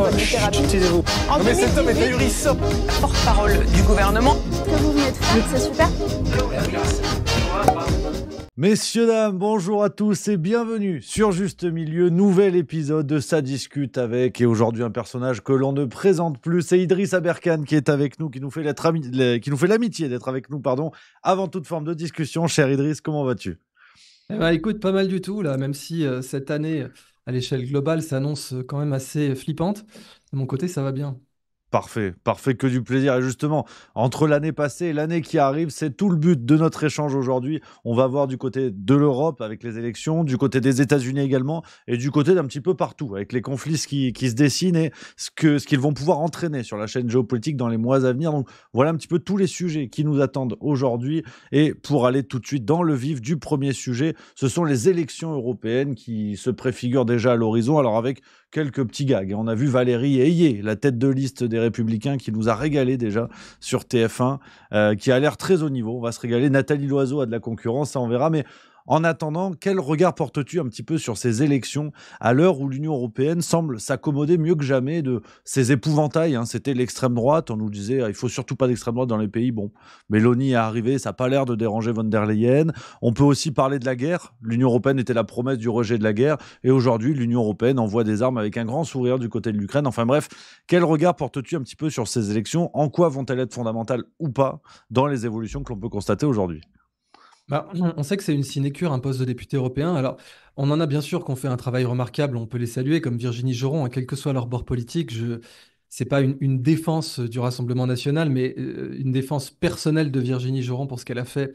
mais homme est Porte-parole du gouvernement. que vous super. Messieurs, dames, bonjour à tous et bienvenue sur Juste Milieu, nouvel épisode de Ça discute avec, et aujourd'hui un personnage que l'on ne présente plus, c'est Idriss Aberkan qui est avec nous, qui nous fait l'amitié d'être avec nous, pardon, avant toute forme de discussion. Cher Idriss, comment vas-tu eh ben, Écoute, pas mal du tout, là, même si euh, cette année à l'échelle globale annonce quand même assez flippante. De mon côté, ça va bien. Parfait, parfait, que du plaisir. Et justement, entre l'année passée et l'année qui arrive, c'est tout le but de notre échange aujourd'hui. On va voir du côté de l'Europe avec les élections, du côté des États-Unis également, et du côté d'un petit peu partout, avec les conflits qui, se dessinent et ce qu'ils ce qu'ils vont pouvoir entraîner sur la chaîne géopolitique dans les mois à venir. Donc voilà un petit peu tous les sujets qui nous attendent aujourd'hui. Et pour aller tout de suite dans le vif du premier sujet, ce sont les élections européennes qui se préfigurent déjà à l'horizon, alors avec quelques petits gags. On a vu Valérie Ayé, la tête de liste des Républicains, qui nous a régalé déjà sur TF1, euh, qui a l'air très haut niveau. On va se régaler. Nathalie Loiseau a de la concurrence, ça on verra. Mais en attendant, quel regard portes-tu un petit peu sur ces élections à l'heure où l'Union européenne semble s'accommoder mieux que jamais de ces épouvantails hein? C'était l'extrême droite, on nous disait ah, il faut surtout pas d'extrême droite dans les pays. Bon, Mélanie est arrivée, ça n'a pas l'air de déranger von der Leyen. On peut aussi parler de la guerre. L'Union européenne était la promesse du rejet de la guerre et aujourd'hui l'Union européenne envoie des armes avec un grand sourire du côté de l'Ukraine. Enfin bref, quel regard portes-tu un petit peu sur ces élections En quoi vont-elles être fondamentales ou pas dans les évolutions que l'on peut constater aujourd'hui bah, on sait que c'est une sinécure, un poste de député européen. Alors, on en a bien sûr qu'on fait un travail remarquable, on peut les saluer, comme Virginie Joron, hein, quel que soit leur bord politique. Je... Ce n'est pas une, défense du Rassemblement national, mais euh, une défense personnelle de Virginie Joron pour ce qu'elle a fait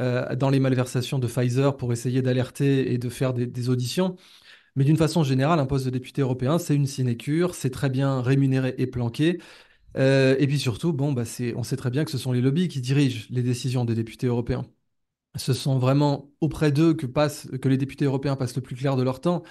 euh, dans les malversations de Pfizer pour essayer d'alerter et de faire des, auditions. Mais d'une façon générale, un poste de député européen, c'est une sinécure, c'est très bien rémunéré et planqué. Euh, et puis surtout, bon, bah, on sait très bien que ce sont les lobbies qui dirigent les décisions des députés européens ce sont vraiment auprès d'eux que, les députés européens passent le plus clair de leur temps.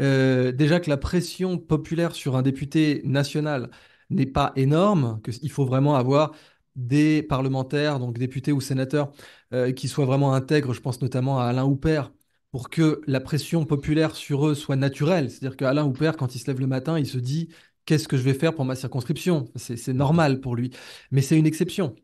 Euh, déjà que la pression populaire sur un député national n'est pas énorme, qu'il faut vraiment avoir des parlementaires, donc députés ou sénateurs, euh, qui soient vraiment intègres, je pense notamment à Alain Houpert, pour que la pression populaire sur eux soit naturelle. C'est-à-dire qu'Alain Houpert, quand il se lève le matin, il se dit qu'est-ce que je vais faire pour ma circonscription C'est normal pour lui, mais c'est une exception.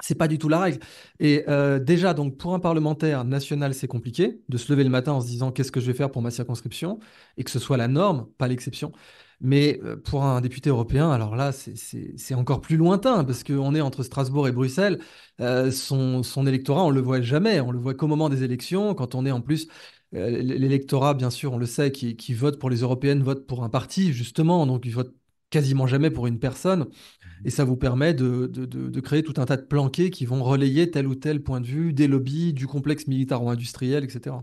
C'est pas du tout la règle. Et euh, déjà, donc pour un parlementaire national, c'est compliqué de se lever le matin en se disant qu'est-ce que je vais faire pour ma circonscription et que ce soit la norme, pas l'exception. Mais euh, pour un député européen, alors là, c'est encore plus lointain parce qu'on est entre Strasbourg et Bruxelles. Euh, son, électorat, on le voit jamais. On le voit qu'au moment des élections, quand on est en plus l'électorat, bien sûr, on le sait, qui, vote pour les européennes, vote pour un parti justement, donc il vote quasiment jamais pour une personne et ça vous permet de, créer tout un tas de planqués qui vont relayer tel ou tel point de vue, des lobbies, du complexe militaro-industriel, etc.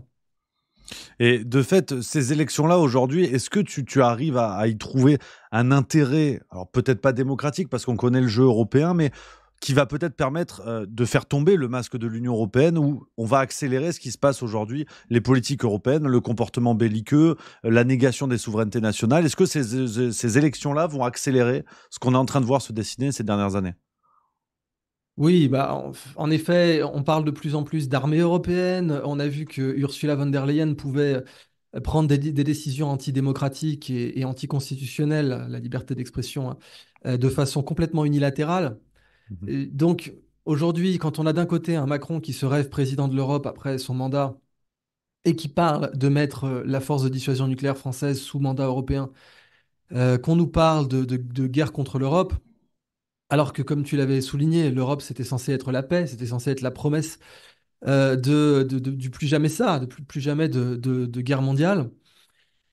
Et de fait, ces élections-là aujourd'hui, est-ce que tu, arrives à, y trouver un intérêt, alors peut-être pas démocratique parce qu'on connaît le jeu européen, mais qui va peut-être permettre euh, de faire tomber le masque de l'Union européenne où on va accélérer ce qui se passe aujourd'hui, les politiques européennes, le comportement belliqueux, euh, la négation des souverainetés nationales. Est-ce que euh, ces, élections-là vont accélérer ce qu'on est en train de voir se dessiner ces dernières années oui, bah, en effet, on parle de plus en plus d'armée européenne. On a vu que Ursula von der Leyen pouvait prendre des, décisions antidémocratiques et anticonstitutionnelles, la liberté d'expression, hein, de façon complètement unilatérale. Mmh. Euh, donc, aujourd'hui, quand on a d'un côté un Macron qui se rêve président de l'Europe après son mandat et qui parle de mettre euh, la force de dissuasion nucléaire française sous mandat européen, euh, qu'on nous parle de, guerre contre l'Europe, alors que, comme tu l'avais souligné, l'Europe, c'était censé être la paix, c'était censé être la promesse du plus jamais ça, de plus jamais de, guerre mondiale.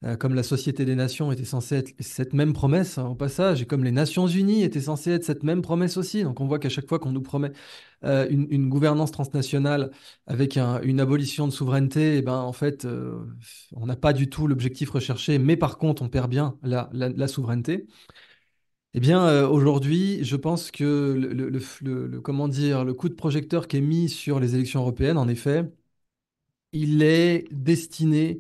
Euh, comme la Société des Nations était censée être cette même promesse hein, au passage, et comme les Nations Unies étaient censées être cette même promesse aussi. Donc on voit qu'à chaque fois qu'on nous promet euh, une, gouvernance transnationale avec une abolition de souveraineté, et eh ben en fait euh, on n'a pas du tout l'objectif recherché, mais par contre on perd bien la, souveraineté. Eh bien, aujourd'hui, je pense que le, le, comment dire, le coup de projecteur qui est mis sur les élections européennes, en effet, il est destiné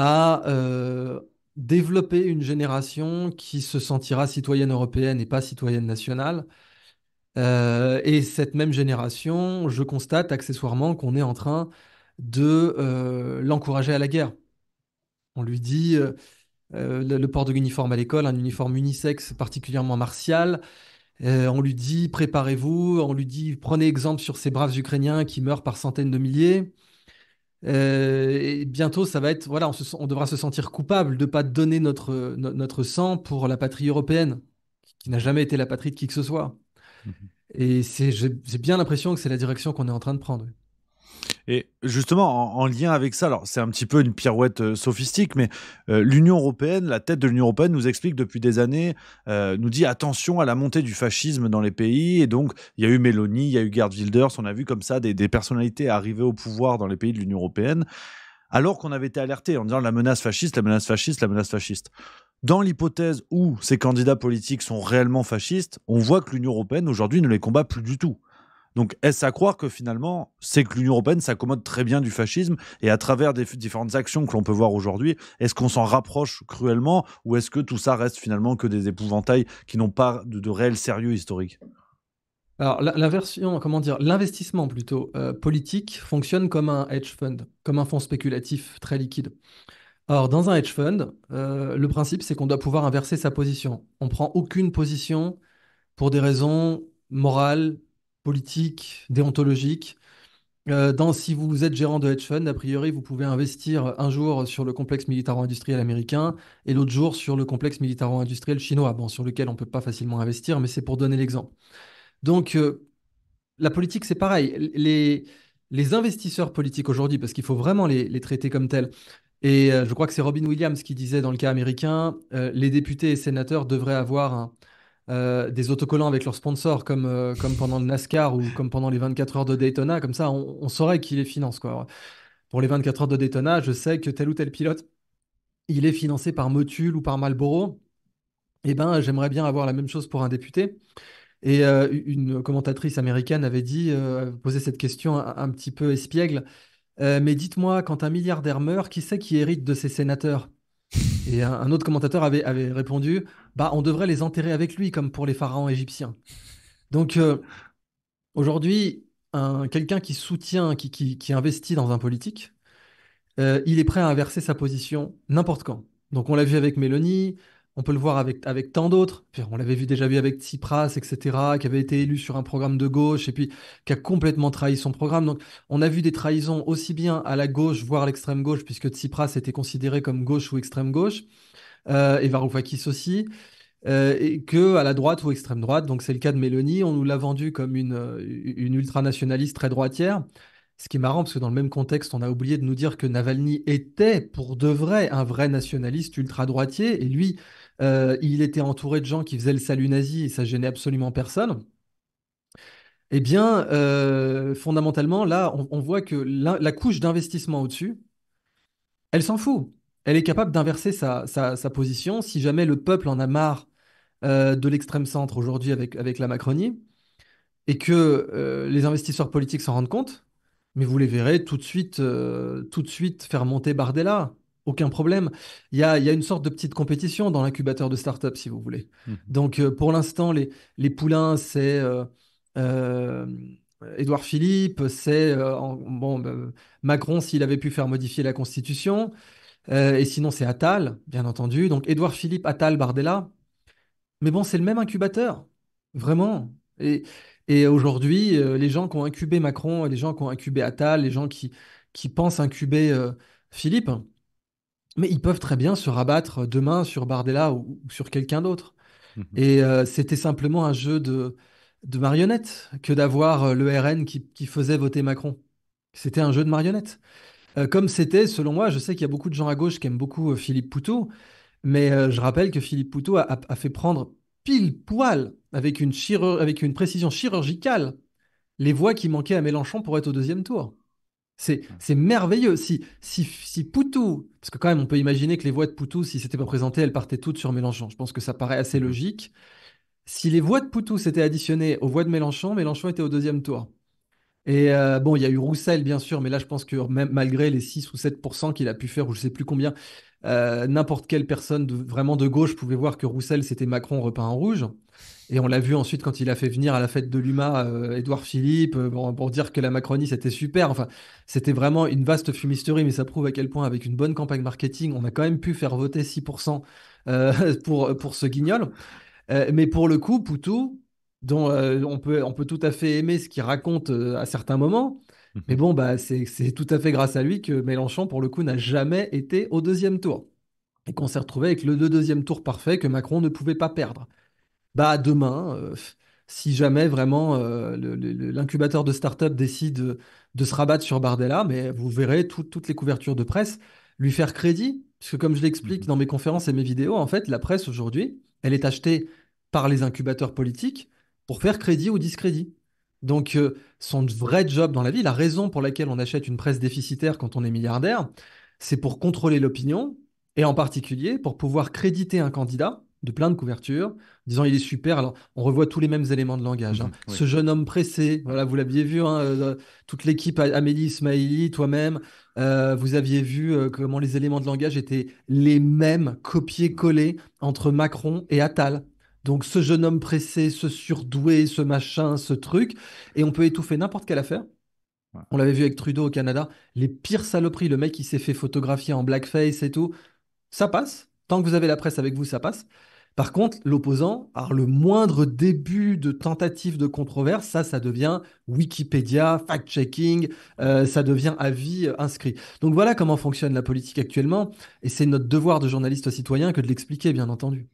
à euh, développer une génération qui se sentira citoyenne européenne et pas citoyenne nationale. Euh, et cette même génération, je constate accessoirement qu'on est en train de euh, l'encourager à la guerre. On lui dit le, port de l'uniforme à l'école, un uniforme unisexe particulièrement martial. on lui dit préparez-vous, on lui dit prenez exemple sur ces braves Ukrainiens qui meurent par centaines de milliers. Euh, et bientôt, ça va être, voilà, on, devra se sentir coupable de pas donner notre, notre sang pour la patrie européenne, qui, n'a jamais été la patrie de qui que ce soit. Mmh et c'est, j'ai, bien l'impression que c'est la direction qu'on est en train de prendre. Et justement, en, lien avec ça, alors c'est un petit peu une pirouette euh, sophistique, mais euh, l'Union européenne, la tête de l'Union européenne nous explique depuis des années, euh, nous dit attention à la montée du fascisme dans les pays. Et donc, il y a eu Mélanie, il y a eu Gerd Wilders, on a vu comme ça des, des personnalités arriver au pouvoir dans les pays de l'Union européenne, alors qu'on avait été alerté en disant la menace fasciste, la menace fasciste, la menace fasciste. Dans l'hypothèse où ces candidats politiques sont réellement fascistes, on voit que l'Union européenne aujourd'hui ne les combat plus du tout. Donc, est-ce à croire que finalement, c'est que l'Union européenne s'accommode très bien du fascisme et à travers des différentes actions que l'on peut voir aujourd'hui, est-ce qu'on s'en rapproche cruellement ou est-ce que tout ça reste finalement que des épouvantails qui n'ont pas de, réel sérieux historique alors, version comment dire, l'investissement plutôt euh, politique fonctionne comme un hedge fund, comme un fonds spéculatif très liquide. or dans un hedge fund, euh, le principe, c'est qu'on doit pouvoir inverser sa position. On prend aucune position pour des raisons morales, politique, déontologique. Euh, dans, si vous êtes gérant de hedge fund, a priori, vous pouvez investir un jour sur le complexe militaro-industriel américain et l'autre jour sur le complexe militaro-industriel chinois, bon, sur lequel on ne peut pas facilement investir, mais c'est pour donner l'exemple. Donc, euh, la politique, c'est pareil. Les, les, investisseurs politiques aujourd'hui, parce qu'il faut vraiment les, traiter comme tels, et euh, je crois que c'est Robin Williams qui disait dans le cas américain, les députés et sénateurs devraient avoir un, euh, des autocollants avec leurs sponsors, comme, euh, comme pendant le NASCAR ou comme pendant les 24 heures de Daytona. Comme ça, on, saurait qui les finance. Quoi. Pour les 24 heures de Daytona, je sais que tel ou tel pilote, il est financé par Motul ou par Marlboro. Eh ben, j'aimerais bien avoir la même chose pour un député. Et euh, une commentatrice américaine avait dit, posé cette question un, un petit peu espiègle. mais dites-moi, quand un milliardaire meurt, qui c'est qui hérite de ses sénateurs et un, autre commentateur avait, répondu Bah, on devrait les enterrer avec lui, comme pour les pharaons égyptiens. Donc, euh, aujourd'hui, quelqu'un qui soutient, qui, investit dans un politique, euh, il est prêt à inverser sa position n'importe quand. Donc, on l'a vu avec Mélanie, on peut le voir avec, avec tant d'autres. On l'avait déjà vu avec Tsipras, etc., qui avait été élu sur un programme de gauche et puis qui a complètement trahi son programme. Donc, on a vu des trahisons aussi bien à la gauche, voire l'extrême gauche, puisque Tsipras était considéré comme gauche ou extrême gauche, euh, et Varoufakis aussi. Euh, et que à la droite ou extrême droite. Donc c'est le cas de Mélanie, on nous l'a vendu comme une, euh, une nationaliste très droitière. Ce qui est marrant, parce que dans le même contexte, on a oublié de nous dire que Navalny était pour de vrai un vrai nationaliste ultra-droitier, et lui, euh, il était entouré de gens qui faisaient le salut nazi et ça gênait absolument personne. Eh bien, euh, fondamentalement, là, on, voit que la, couche d'investissement au-dessus, elle s'en fout. Elle est capable d'inverser sa, position. Si jamais le peuple en a marre euh, de l'extrême centre aujourd'hui avec, avec la Macronie, et que les investisseurs politiques s'en rendent compte, mais vous les verrez tout de suite, tout de suite faire monter Bardella aucun problème. Il y a, une sorte de petite compétition dans l'incubateur de start-up, si vous voulez. Mmh. Donc, euh, pour l'instant, les, poulains, c'est. Euh, euh, Édouard Philippe, c'est Macron s'il avait pu faire modifier la Constitution, et sinon c'est Attal, bien entendu. Donc Édouard Philippe, Attal, Bardella. Mais bon, c'est le même incubateur, vraiment. Et, aujourd'hui, les gens qui ont incubé Macron, les gens qui ont incubé Attal, les gens qui, qui pensent incuber Philippe, mais ils peuvent très bien se rabattre demain sur Bardella ou, sur quelqu'un d'autre. Mmh Et euh, c'était simplement un jeu de, de marionnettes que d'avoir euh, le RN qui, faisait voter Macron. C'était un jeu de marionnettes. Euh, comme c'était, selon moi, je sais qu'il y a beaucoup de gens à gauche qui aiment beaucoup Philippe Poutou, mais je rappelle que Philippe Poutou a, fait prendre pile poil, avec une, avec une précision chirurgicale, les voix qui manquaient à Mélenchon pour être au deuxième tour. Mmh. C'est, merveilleux. Si, si, si Poutou, parce que quand même, on peut imaginer que les voix de Poutou, si c'était pas présenté, elles partaient toutes sur Mélenchon. Je pense que ça paraît assez mmh. logique. Si les voix de Poutou s'étaient additionnées aux voix de Mélenchon, Mélenchon était au deuxième tour. Et euh, bon, il y a eu Roussel, bien sûr, mais là, je pense que malgré les 6 ou 7% qu'il a pu faire, ou je sais plus combien, euh, n'importe quelle personne vraiment de gauche pouvait voir que Roussel, c'était Macron repeint en rouge. Et on l'a vu ensuite quand il a fait venir à la fête de l'UMA euh, Édouard Philippe euh, pour, dire que la Macronie, c'était super. c'était vraiment une vaste fumisterie, mais ça prouve à quel point, avec une bonne campagne marketing, on a quand même pu faire voter 6% pour, pour ce guignol. mais pour le coup, Poutou, dont on, peut, on peut tout à fait aimer ce qu'il raconte à certains moments, mais mhm. bon, bah, c'est tout à fait grâce à lui que Mélenchon, pour le coup, n'a jamais été au deuxième tour. Et qu'on s'est retrouvé avec le, deuxième tour parfait que Macron ne pouvait pas perdre. Bah, demain, euh, si jamais vraiment euh, l'incubateur de start-up décide de, se rabattre sur Bardella, mais vous verrez toutes les couvertures de presse lui faire crédit. Puisque, comme je l'explique mhm. dans mes conférences et mes vidéos, en fait, la presse aujourd'hui, elle est achetée par les incubateurs politiques pour faire crédit ou discrédit. Donc, euh, son vrai job dans la vie, la raison pour laquelle on achète une presse déficitaire quand on est milliardaire, c'est pour contrôler l'opinion et en particulier pour pouvoir créditer un candidat de plein de couvertures, disant il est super. Alors, on revoit tous les mêmes éléments de langage. Hein. Mhm, Ce jeune homme pressé, voilà, vous l'aviez vu, hein, euh, euh, toute l'équipe, Amélie Ismaili, toi-même, vous aviez vu comment les éléments de langage étaient les mêmes, copiés-collés entre Macron et Attal. Donc ce jeune homme pressé, ce surdoué, ce machin, ce truc, et on peut étouffer n'importe quelle affaire. On l'avait vu avec Trudeau au Canada, les pires saloperies, le mec qui s'est fait photographier en blackface et tout, ça passe. Tant que vous avez la presse avec vous, ça passe. Par contre, l'opposant par le moindre début de tentative de controverse, ça, ça devient Wikipédia, fact-checking, euh, ça devient avis euh, inscrit. Donc voilà comment fonctionne la politique actuellement, et c'est notre devoir de journaliste citoyen que de l'expliquer, bien entendu.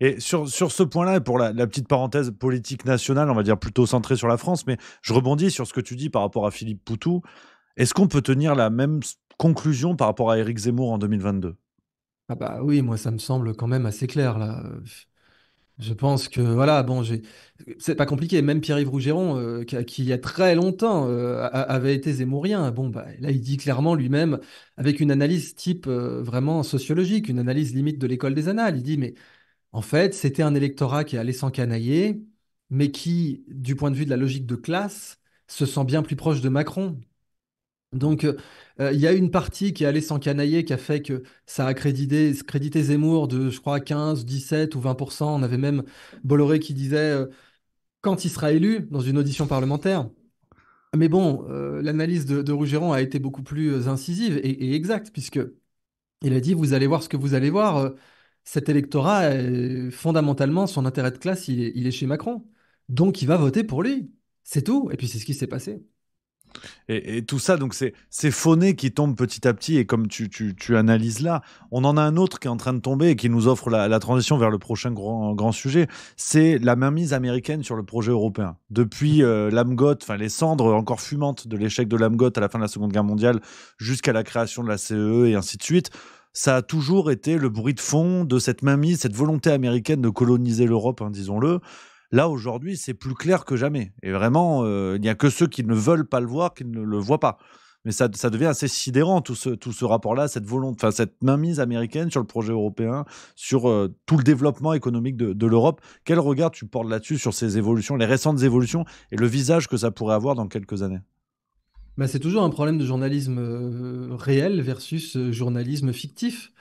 Et sur, ce point-là, pour la, la, petite parenthèse politique nationale, on va dire plutôt centrée sur la France, mais je rebondis sur ce que tu dis par rapport à Philippe Poutou. Est-ce qu'on peut tenir la même conclusion par rapport à Éric Zemmour en 2022 ah bah oui, moi ça me semble quand même assez clair là. Je pense que voilà, bon, j'ai, c'est pas compliqué. Même Pierre-Yves Rougeron, euh, qui, il y a très longtemps euh, avait été zémourien, bon bah là il dit clairement lui-même avec une analyse type euh, vraiment sociologique, une analyse limite de l'école des annales. Il dit mais En fait, c'était un électorat qui allait s'encanailler, mais qui, du point de vue de la logique de classe, se sent bien plus proche de Macron. Donc, euh, euh, il y a une partie qui est allée s'encanailler, qui a fait que ça a crédité, Zemmour de, je crois, 15, 17 ou 20%. On avait même Bolloré qui disait, euh, quand il sera élu, dans une audition parlementaire. Mais bon, l'analyse de, de Rougeron a été beaucoup plus incisive et, exacte, puisque il a dit, vous allez voir ce que vous allez voir. Cet électorat, est, fondamentalement, son intérêt de classe, il est chez Macron. Donc, il va voter pour lui. C'est tout. Et puis, c'est ce qui s'est passé. Et, tout ça, donc c'est ces faunés qui tombent petit à petit, et comme tu, analyses là, on en a un autre qui est en train de tomber et qui nous offre la, transition vers le prochain grand, grand sujet, c'est la mainmise américaine sur le projet européen. Depuis euh, enfin les cendres encore fumantes de l'échec de l'AMGOT à la fin de la Seconde Guerre mondiale, jusqu'à la création de la CE e et ainsi de suite, ça a toujours été le bruit de fond de cette mainmise, cette volonté américaine de coloniser l'Europe, hein, disons-le, Là, aujourd'hui, c'est plus clair que jamais. Et vraiment, euh, il n'y a que ceux qui ne veulent pas le voir qui ne le voient pas. Mais ça, ça devient assez sidérant, tout ce, tout ce rapport-là, cette volonté, enfin, cette mainmise américaine sur le projet européen, sur euh, tout le développement économique de, l'Europe. Quel regard tu portes là-dessus, sur ces évolutions, les récentes évolutions, et le visage que ça pourrait avoir dans quelques années bah, C'est toujours un problème de journalisme euh, réel versus journalisme fictif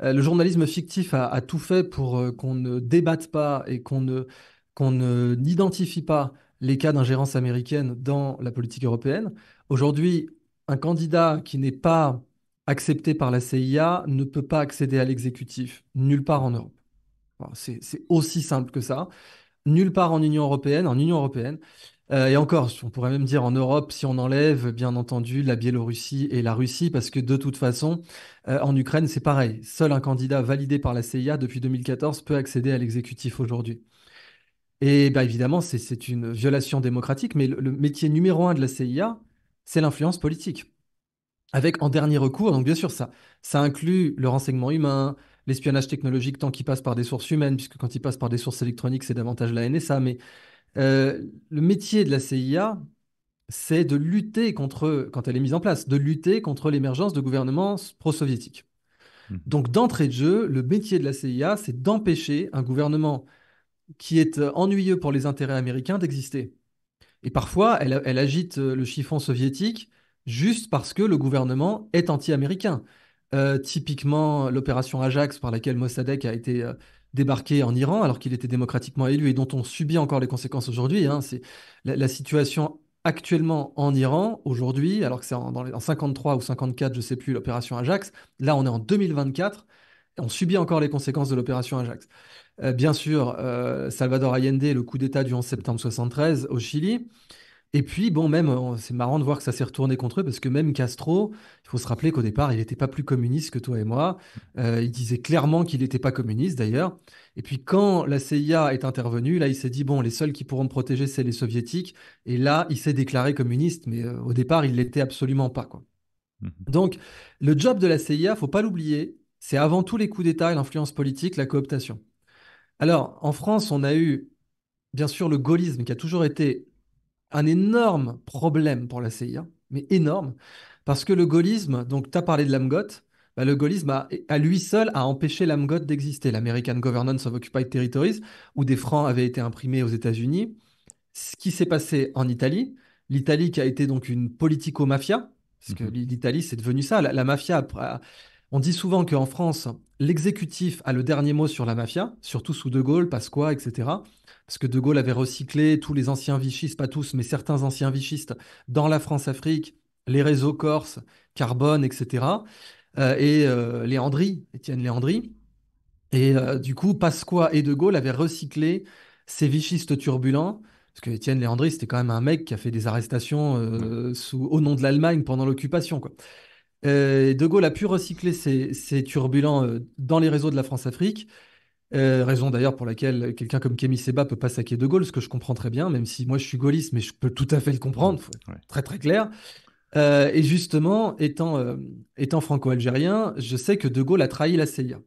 le journalisme fictif a, tout fait pour qu'on ne débatte pas et qu'on ne qu'on n'identifie pas les cas d'ingérence américaine dans la politique européenne. Aujourd'hui, un candidat qui n'est pas accepté par la CIA ne peut pas accéder à l'exécutif nulle part en Europe. C'est aussi simple que ça. Nulle part en Union européenne, en Union européenne. Euh, et encore, on pourrait même dire en Europe si on enlève, bien entendu, la Biélorussie et la Russie, parce que de toute façon, euh, en Ukraine, c'est pareil. Seul un candidat validé par la CIA depuis 2014 peut accéder à l'exécutif aujourd'hui. Et bien bah, évidemment, c'est une violation démocratique, mais le, métier numéro un de la CIA, c'est l'influence politique. Avec en dernier recours, donc bien sûr, ça, ça inclut le renseignement humain, l'espionnage technologique tant qu'il passe par des sources humaines, puisque quand il passe par des sources électroniques, c'est davantage la NSA. Mais euh, le métier de la CIA, c'est de lutter contre, quand elle est mise en place, de lutter contre l'émergence de gouvernements pro-soviétiques. Mmh. Donc d'entrée de jeu, le métier de la CIA, c'est d'empêcher un gouvernement qui est euh, ennuyeux pour les intérêts américains d'exister. Et parfois, elle, agite euh, le chiffon soviétique juste parce que le gouvernement est anti-américain. Euh, typiquement, l'opération Ajax par laquelle Mossadegh a été débarqué en Iran alors qu'il était démocratiquement élu et dont on subit encore les conséquences aujourd'hui. Hein, c'est la, situation actuellement en Iran, aujourd'hui, alors que c'est en, en, 53 ou 54, je ne sais plus, l'opération Ajax. Là, on est en 2024 on subit encore les conséquences de l'opération Ajax. Euh, bien sûr, euh, Salvador Allende, le coup d'État du 11 septembre 73 au Chili. Et puis, bon, même, c'est marrant de voir que ça s'est retourné contre eux, parce que même Castro, il faut se rappeler qu'au départ, il n'était pas plus communiste que toi et moi. Euh, il disait clairement qu'il n'était pas communiste, d'ailleurs. Et puis, quand la CIA est intervenue, là, il s'est dit, bon, les seuls qui pourront me protéger, c'est les soviétiques. Et là, il s'est déclaré communiste, mais au départ, il l'était absolument pas, quoi. Mmh Donc, le job de la CIA, faut pas l'oublier, c'est avant tout les coups d'État et l'influence politique, la cooptation. Alors, en France, on a eu, bien sûr, le gaullisme qui a toujours été un énorme problème pour la CIA, mais énorme, parce que le gaullisme, donc tu as parlé de l'AMGOT, bah, le gaullisme à lui seul a empêché l'AMGOT d'exister, l'American Governance of Occupied Territories, où des francs avaient été imprimés aux États-Unis. Ce qui s'est passé en Italie, l'Italie qui a été donc une politico-mafia, parce que mm-hmm. l'Italie, c'est devenu ça. La, mafia a, on dit souvent qu'en France, l'exécutif a le dernier mot sur la mafia, surtout sous De Gaulle, Pasqua, etc. Parce que De Gaulle avait recyclé tous les anciens vichistes, pas tous, mais certains anciens vichistes dans la France-Afrique, les réseaux corses, Carbone, etc. et Léandri, euh, euh, Léandry, Étienne Léandri. Et euh, du coup, Pasqua et De Gaulle avaient recyclé ces vichistes turbulents. Parce que Étienne Léandri c'était quand même un mec qui a fait des arrestations au nom de l'Allemagne pendant l'occupation. quoi. Euh, de Gaulle a pu recycler ces turbulents euh, dans les réseaux de la France-Afrique. Euh, raison d'ailleurs pour laquelle quelqu'un comme Kémy Seba peut pas saquer De Gaulle, ce que je comprends très bien, même si moi je suis gaulliste, mais je peux tout à fait le comprendre, très très clair. et justement, étant, franco-algérien, je sais que De Gaulle a trahi la CIA.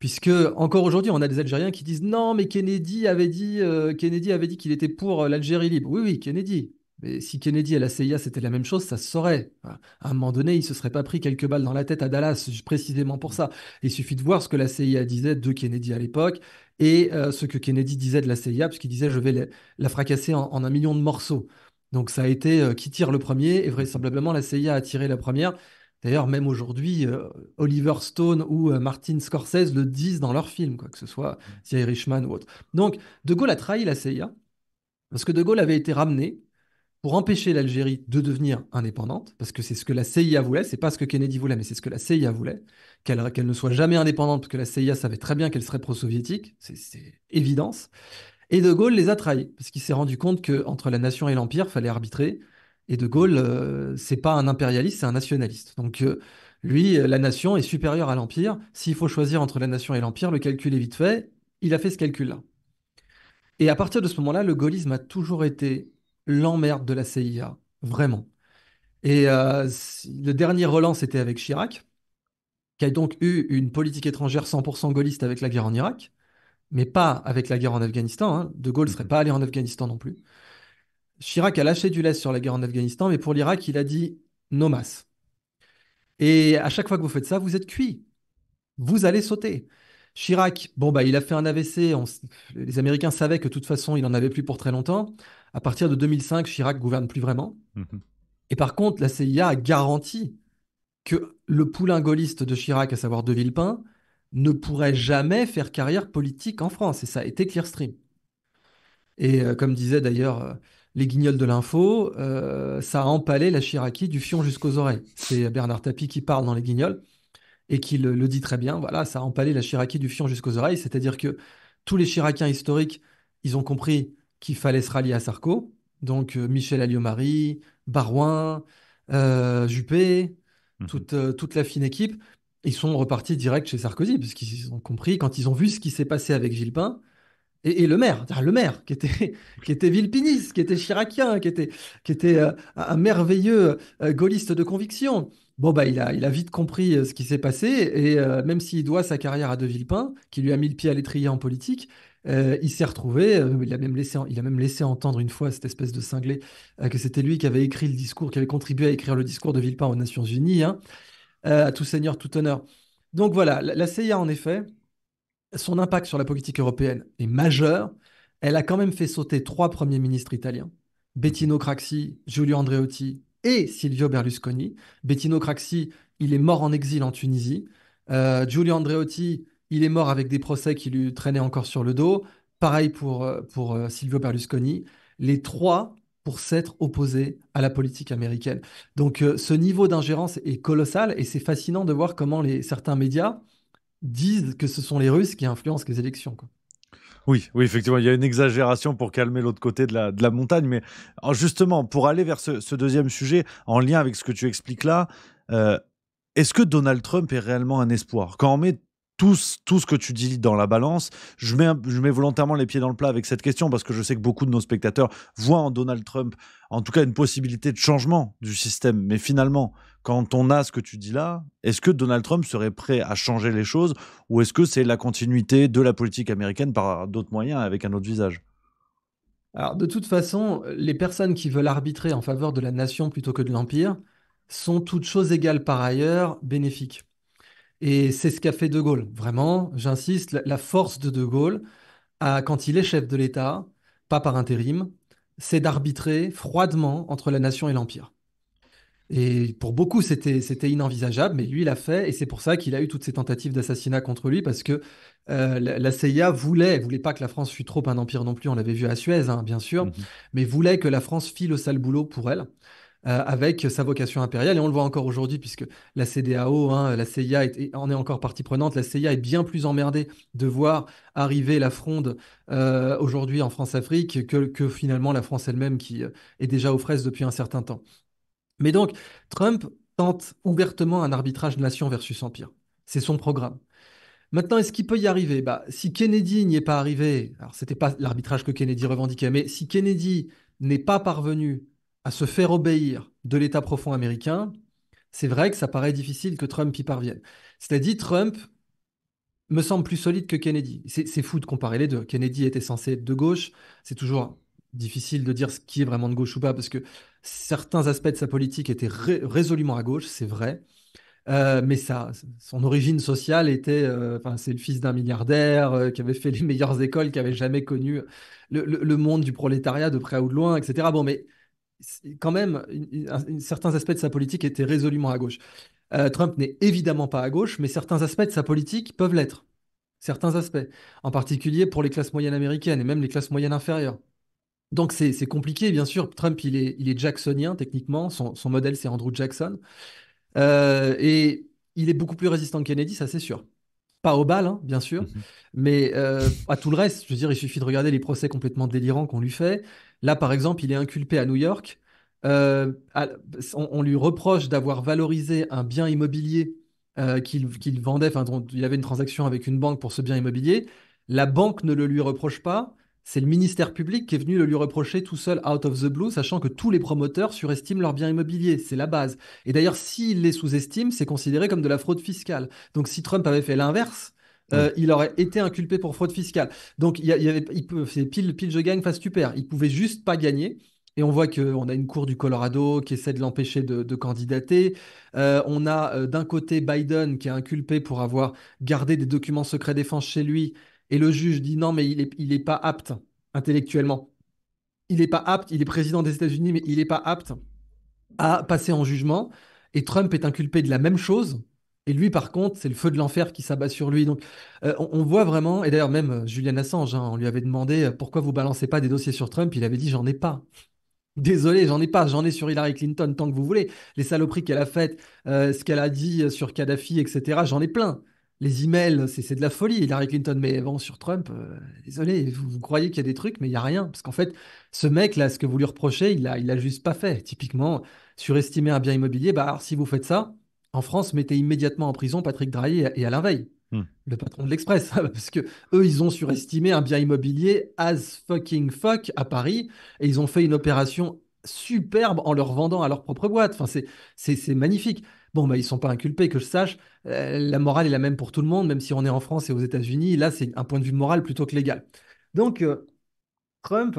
Puisque encore aujourd'hui, on a des Algériens qui disent non, mais Kennedy avait dit Kennedy avait dit qu'il était pour l'Algérie libre. Oui, oui, Kennedy, mais si Kennedy et la CIA, c'était la même chose, ça se saurait. À un moment donné, il se serait pas pris quelques balles dans la tête à Dallas, précisément pour ça. il suffit de voir ce que la CIA disait de Kennedy à l'époque et euh, ce que Kennedy disait de la CIA, puisqu'il disait je vais la, fracasser en, un million de morceaux. Donc ça a été euh, qui tire le premier, et vraisemblablement la CIA a tiré la première. D'ailleurs, même aujourd'hui, euh, Oliver Stone ou Martin Scorsese le disent dans leurs films, quoi, que ce soit si mm. Irishman ou autre. Donc, De Gaulle a trahi la CIA, parce que De Gaulle avait été ramené pour empêcher l'Algérie de devenir indépendante, parce que c'est ce que la CIA voulait, c'est pas ce que Kennedy voulait, mais c'est ce que la CIA voulait, qu'elle ne soit jamais indépendante, parce que la CIA savait très bien qu'elle serait pro-soviétique, c'est évidence. Et De Gaulle les a trahis, parce qu'il s'est rendu compte qu'entre la nation et l'Empire, fallait arbitrer, et De Gaulle, euh, c'est pas un impérialiste, c'est un nationaliste. Donc euh, lui, euh, la nation est supérieure à l'Empire, s'il faut choisir entre la nation et l'Empire, le calcul est vite fait, il a fait ce calcul-là. Et à partir de ce moment-là, le gaullisme a toujours été l'emmerde de la CIA, vraiment. Et euh, le dernier relance était avec Chirac, qui a donc eu une politique étrangère 100% gaulliste avec la guerre en Irak, mais pas avec la guerre en Afghanistan. Hein. De Gaulle ne serait mm-hmm. pas allé en Afghanistan non plus. Chirac a lâché du lait sur la guerre en Afghanistan, mais pour l'Irak, il a dit no mass. Et à chaque fois que vous faites ça, vous êtes cuit. Vous allez sauter. Chirac, bon, bah, il a fait un AVC. Les Américains savaient que de toute façon, il n'en avait plus pour très longtemps. À partir de 2005, Chirac gouverne plus vraiment. Mhm. Et par contre, la CIA a garanti que le poulain gaulliste de Chirac, à savoir De Villepin, ne pourrait jamais faire carrière politique en France. Et ça a été Clearstream. Et euh, comme disaient d'ailleurs euh, les guignols de l'info, euh, ça a empalé la chiraquie du fion jusqu'aux oreilles. C'est Bernard Tapie qui parle dans les guignols et qui le, dit très bien. Voilà, ça a empalé la chiraquie du fion jusqu'aux oreilles. C'est-à-dire que tous les Chiraciens historiques, ils ont compris qu'il fallait se rallier à Sarko. Donc euh, Michel Alliomari, Barouin, euh, Juppé, mhm. toute, euh, toute la fine équipe ils sont repartis direct chez Sarkozy, puisqu'ils qu'ils ont compris, quand ils ont vu ce qui s'est passé avec Villepin et, le maire, le maire, qui était, qui était qui était chiracien, qui était, qui était un merveilleux gaulliste de conviction. Bon, bah, il a, il a vite compris ce qui s'est passé, et même s'il doit sa carrière à De Villepin, qui lui a mis le pied à l'étrier en politique, euh, il s'est retrouvé, euh, il, a même laissé, il a même laissé entendre une fois cette espèce de cinglé euh, que c'était lui qui avait écrit le discours, qui avait contribué à écrire le discours de Villepin aux Nations Unies, hein, à tout seigneur, tout honneur. Donc voilà, la, la, CIA en effet, son impact sur la politique européenne est majeur. Elle a quand même fait sauter trois premiers ministres italiens Bettino Craxi, Giulio Andreotti et Silvio Berlusconi. Bettino Craxi, il est mort en exil en Tunisie. Giulio Andreotti, il est mort avec des procès qui lui traînaient encore sur le dos. Pareil pour, euh, pour euh, Silvio Berlusconi. Les trois pour s'être opposés à la politique américaine. Donc euh, ce niveau d'ingérence est colossal et c'est fascinant de voir comment les, certains médias disent que ce sont les Russes qui influencent les élections. Quoi. Oui, oui, effectivement, il y a une exagération pour calmer l'autre côté de la, de la montagne. Mais justement, pour aller vers ce, deuxième sujet, en lien avec ce que tu expliques là, est-ce que Donald Trump est réellement un espoir Quand on met tout, ce que tu dis dans la balance. Je mets, je mets volontairement les pieds dans le plat avec cette question parce que je sais que beaucoup de nos spectateurs voient en Donald Trump, en tout cas, une possibilité de changement du système. Mais finalement, quand on a ce que tu dis là, est-ce que Donald Trump serait prêt à changer les choses ou est-ce que c'est la continuité de la politique américaine par d'autres moyens avec un autre visage alors, de toute façon, les personnes qui veulent arbitrer en faveur de la nation plutôt que de l'Empire sont toutes choses égales par ailleurs bénéfiques. Et c'est ce qu'a fait De Gaulle. Vraiment, j'insiste, la force de De Gaulle, quand il est chef de l'État, pas par intérim, c'est d'arbitrer froidement entre la nation et l'Empire. Et pour beaucoup, c'était, inenvisageable, mais lui, il a fait, et c'est pour ça qu'il a eu toutes ces tentatives d'assassinat contre lui, parce que euh, la CIA voulait, voulait pas que la France fût trop un empire non plus, on l'avait vu à Suez, hein, bien sûr, mmh mais voulait que la France fît le sale boulot pour elle. Euh, avec sa vocation impériale. Et on le voit encore aujourd'hui, puisque la CDAO, hein, la CIA en est encore partie prenante. La CIA est bien plus emmerdée de voir arriver la fronde euh, aujourd'hui en France-Afrique que, finalement la France elle-même qui euh, est déjà aux fraises depuis un certain temps. Mais donc, Trump tente ouvertement un arbitrage nation versus empire. C'est son programme. Maintenant, est-ce qu'il peut y arriver bah, Si Kennedy n'y est pas arrivé, alors c'était pas l'arbitrage que Kennedy revendiquait, mais si Kennedy n'est pas parvenu à se faire obéir de l'État profond américain, c'est vrai que ça paraît difficile que Trump y parvienne. C'est-à-dire, Trump me semble plus solide que Kennedy. C'est fou de comparer les deux. Kennedy était censé être de gauche. C'est toujours difficile de dire ce qui est vraiment de gauche ou pas, parce que certains aspects de sa politique étaient résolument à gauche, c'est vrai. Euh, mais ça, son origine sociale était, euh, enfin, c'est le fils d'un milliardaire euh, qui avait fait les meilleures écoles, qui avait jamais connu le, le monde du prolétariat de près ou de loin, etc. Bon, mais quand même, certains aspects de sa politique étaient résolument à gauche. Euh, Trump n'est évidemment pas à gauche, mais certains aspects de sa politique peuvent l'être. Certains aspects, en particulier pour les classes moyennes américaines et même les classes moyennes inférieures. Donc c'est compliqué, bien sûr. Trump, il est, il est jacksonien techniquement, son, modèle c'est Andrew Jackson. Euh, et il est beaucoup plus résistant que Kennedy, ça c'est sûr pas au bal, hein, bien sûr, mmh mais euh, à tout le reste, je veux dire, il suffit de regarder les procès complètement délirants qu'on lui fait. Là, par exemple, il est inculpé à New York. Euh, on, lui reproche d'avoir valorisé un bien immobilier euh, qu'il vendait, enfin, il avait une transaction avec une banque pour ce bien immobilier. La banque ne le lui reproche pas c'est le ministère public qui est venu le lui reprocher tout seul out of the blue, sachant que tous les promoteurs surestiment leurs biens immobiliers. C'est la base. Et d'ailleurs, s'il les sous-estime, c'est considéré comme de la fraude fiscale. Donc si Trump avait fait l'inverse, euh, il aurait été inculpé pour fraude fiscale. Donc il peut, c'est pile, pile je gagne face tu perds. Il pouvait juste pas gagner. Et on voit qu'on a une cour du Colorado qui essaie de l'empêcher de, candidater. Euh, on a euh, d'un côté Biden qui est inculpé pour avoir gardé des documents secrets défense chez lui et le juge dit non, mais il n'est est pas apte intellectuellement. Il n'est pas apte, il est président des États-Unis, mais il n'est pas apte à passer en jugement. Et Trump est inculpé de la même chose. Et lui, par contre, c'est le feu de l'enfer qui s'abat sur lui. Donc, euh, on, voit vraiment, et d'ailleurs, même euh, Julian Assange, hein, on lui avait demandé euh, pourquoi vous balancez pas des dossiers sur Trump. Il avait dit j'en ai pas. Désolé, j'en ai pas. J'en ai sur Hillary Clinton tant que vous voulez. Les saloperies qu'elle a faites, ce qu'elle a dit sur Kadhafi, etc. J'en ai plein les emails, c'est de la folie. Hillary Clinton mais avant sur Trump. Euh, désolé, vous, croyez qu'il y a des trucs, mais il n'y a rien. Parce qu'en fait, ce mec-là, ce que vous lui reprochez, il l'a il a juste pas fait. Typiquement, surestimer un bien immobilier, bah, si vous faites ça, en France, mettez immédiatement en prison Patrick Drahi et, Alain Veil, hmm. le patron de l'Express. parce que eux, ils ont surestimé un bien immobilier as fucking fuck à Paris et ils ont fait une opération superbe en leur vendant à leur propre boîte. Enfin, c'est magnifique bon, bah, ils ne sont pas inculpés, que je sache. Euh, la morale est la même pour tout le monde, même si on est en France et aux États-Unis. Là, c'est un point de vue moral plutôt que légal. Donc, euh, Trump,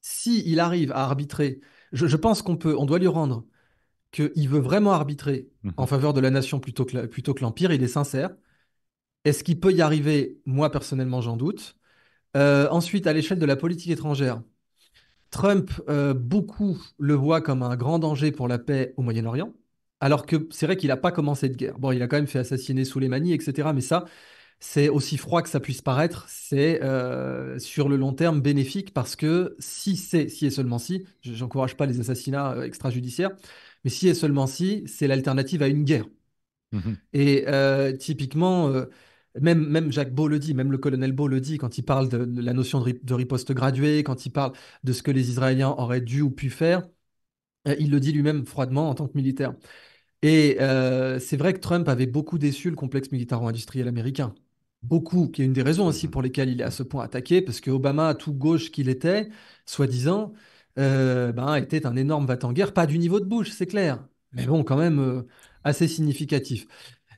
s'il il arrive à arbitrer, je, pense qu'on peut, on doit lui rendre qu'il veut vraiment arbitrer mmh en faveur de la nation plutôt que, l'Empire, il est sincère. Est-ce qu'il peut y arriver Moi, personnellement, j'en doute. Euh, ensuite, à l'échelle de la politique étrangère, Trump, beaucoup le voit comme un grand danger pour la paix au Moyen-Orient. Alors que c'est vrai qu'il n'a pas commencé de guerre. Bon, il a quand même fait assassiner soulemani, etc. Mais ça, c'est aussi froid que ça puisse paraître, c'est euh, sur le long terme bénéfique parce que si c'est, si et seulement si, j'encourage pas les assassinats euh, extrajudiciaires, mais si et seulement si, c'est l'alternative à une guerre. Mmh et euh, typiquement, même, même Jacques Beau le dit, même le colonel Beau le dit quand il parle de, la notion de, de, riposte graduée, quand il parle de ce que les Israéliens auraient dû ou pu faire, il le dit lui-même froidement en tant que militaire. Et euh, c'est vrai que Trump avait beaucoup déçu le complexe militaro-industriel américain. Beaucoup, qui est une des raisons aussi mm-hmm. pour lesquelles il est à ce point attaqué, parce que Obama, tout gauche qu'il était, soi-disant, euh, ben, était un énorme va-t-en-guerre, pas du niveau de Bush, c'est clair, mais bon, quand même euh, assez significatif.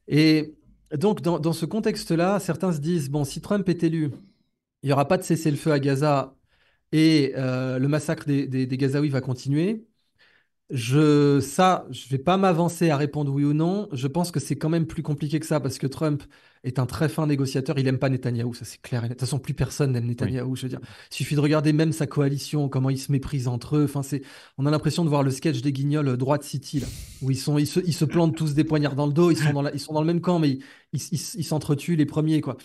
Et donc, dans, ce contexte-là, certains se disent, bon, si Trump est élu, il n'y aura pas de cessez-le-feu à Gaza et le massacre des, des, des Gazaouis va continuer. Je, ça, je vais pas m'avancer à répondre oui ou non. Je pense que c'est quand même plus compliqué que ça parce que Trump est un très fin négociateur. Il aime pas Netanyahou, ça c'est clair. De toute façon, plus personne n'aime Netanyahou. Je veux dire, il suffit de regarder même sa coalition, comment ils se méprisent entre eux. Enfin, c'est, on a l'impression de voir le sketch des Guignols euh, droite City là, où ils sont, ils se, ils se plantent tous des poignards dans le dos. Ils sont dans, la, ils sont dans le même camp, mais ils s'entretuent les premiers quoi.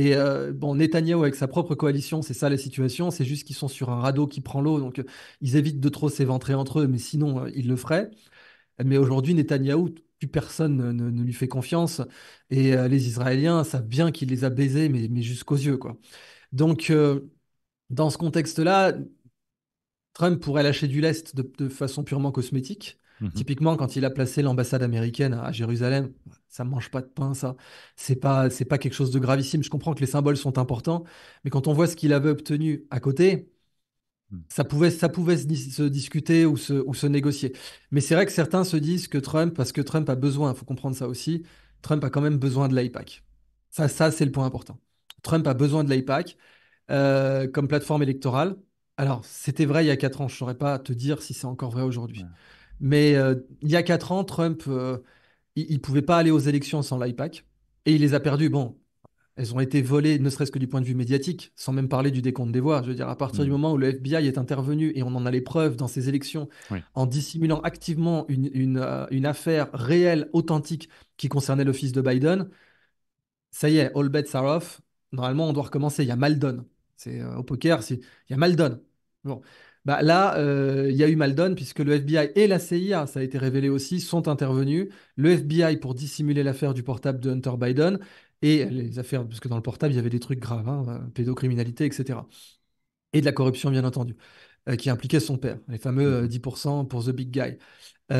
Et euh, bon, Netanyahu avec sa propre coalition, c'est ça la situation. C'est juste qu'ils sont sur un radeau qui prend l'eau, donc euh, ils évitent de trop s'éventrer entre eux, mais sinon euh, ils le feraient. Mais aujourd'hui, Netanyahu, plus personne ne, lui fait confiance. Et les Israéliens savent bien qu'il les a baisés, mais, jusqu'aux yeux. Quoi. Donc, dans ce contexte-là, Trump pourrait lâcher du lest de façon purement cosmétique. Mhm. Typiquement, quand il a placé l'ambassade américaine à Jérusalem, ça ne mange pas de pain, ça. C'est pas, c'est pas quelque chose de gravissime. Je comprends que les symboles sont importants, mais quand on voit ce qu'il avait obtenu à côté, hmm. ça pouvait, ça pouvait se, discuter ou se, ou se négocier. Mais c'est vrai que certains se disent que Trump, parce que Trump a besoin, il faut comprendre ça aussi, Trump a quand même besoin de l'IPAC. Ça, ça c'est le point important. Trump a besoin de l'IPAC euh, comme plateforme électorale. Alors, c'était vrai il y a 4 ans, je ne saurais pas te dire si c'est encore vrai aujourd'hui. Mais euh, il y a quatre ans, Trump, euh, il ne pouvait pas aller aux élections sans l'IPAC. Et il les a perdues. Bon, elles ont été volées, ne serait-ce que du point de vue médiatique, sans même parler du décompte des voix. Je veux dire, à partir du mm. moment où le FBI est intervenu, et on en a les preuves dans ces élections, en dissimulant activement euh, une, affaire réelle, authentique, qui concernait l'office de Biden, ça y est, all bets are off. Normalement, on doit recommencer. Il y a Maldon. C'est au poker, il y a Maldon. Bon. Bah, là, euh, il y a eu Maldon, puisque le FBI et la CIA, ça a été révélé aussi, sont intervenus. Le FBI pour dissimuler l'affaire du portable de Hunter Biden et les affaires, parce que dans le portable, il y avait des trucs graves, hein, euh, pédocriminalité, etc. Et de la corruption, bien entendu, euh, qui impliquait son père, les fameux 10% pour The Big Guy.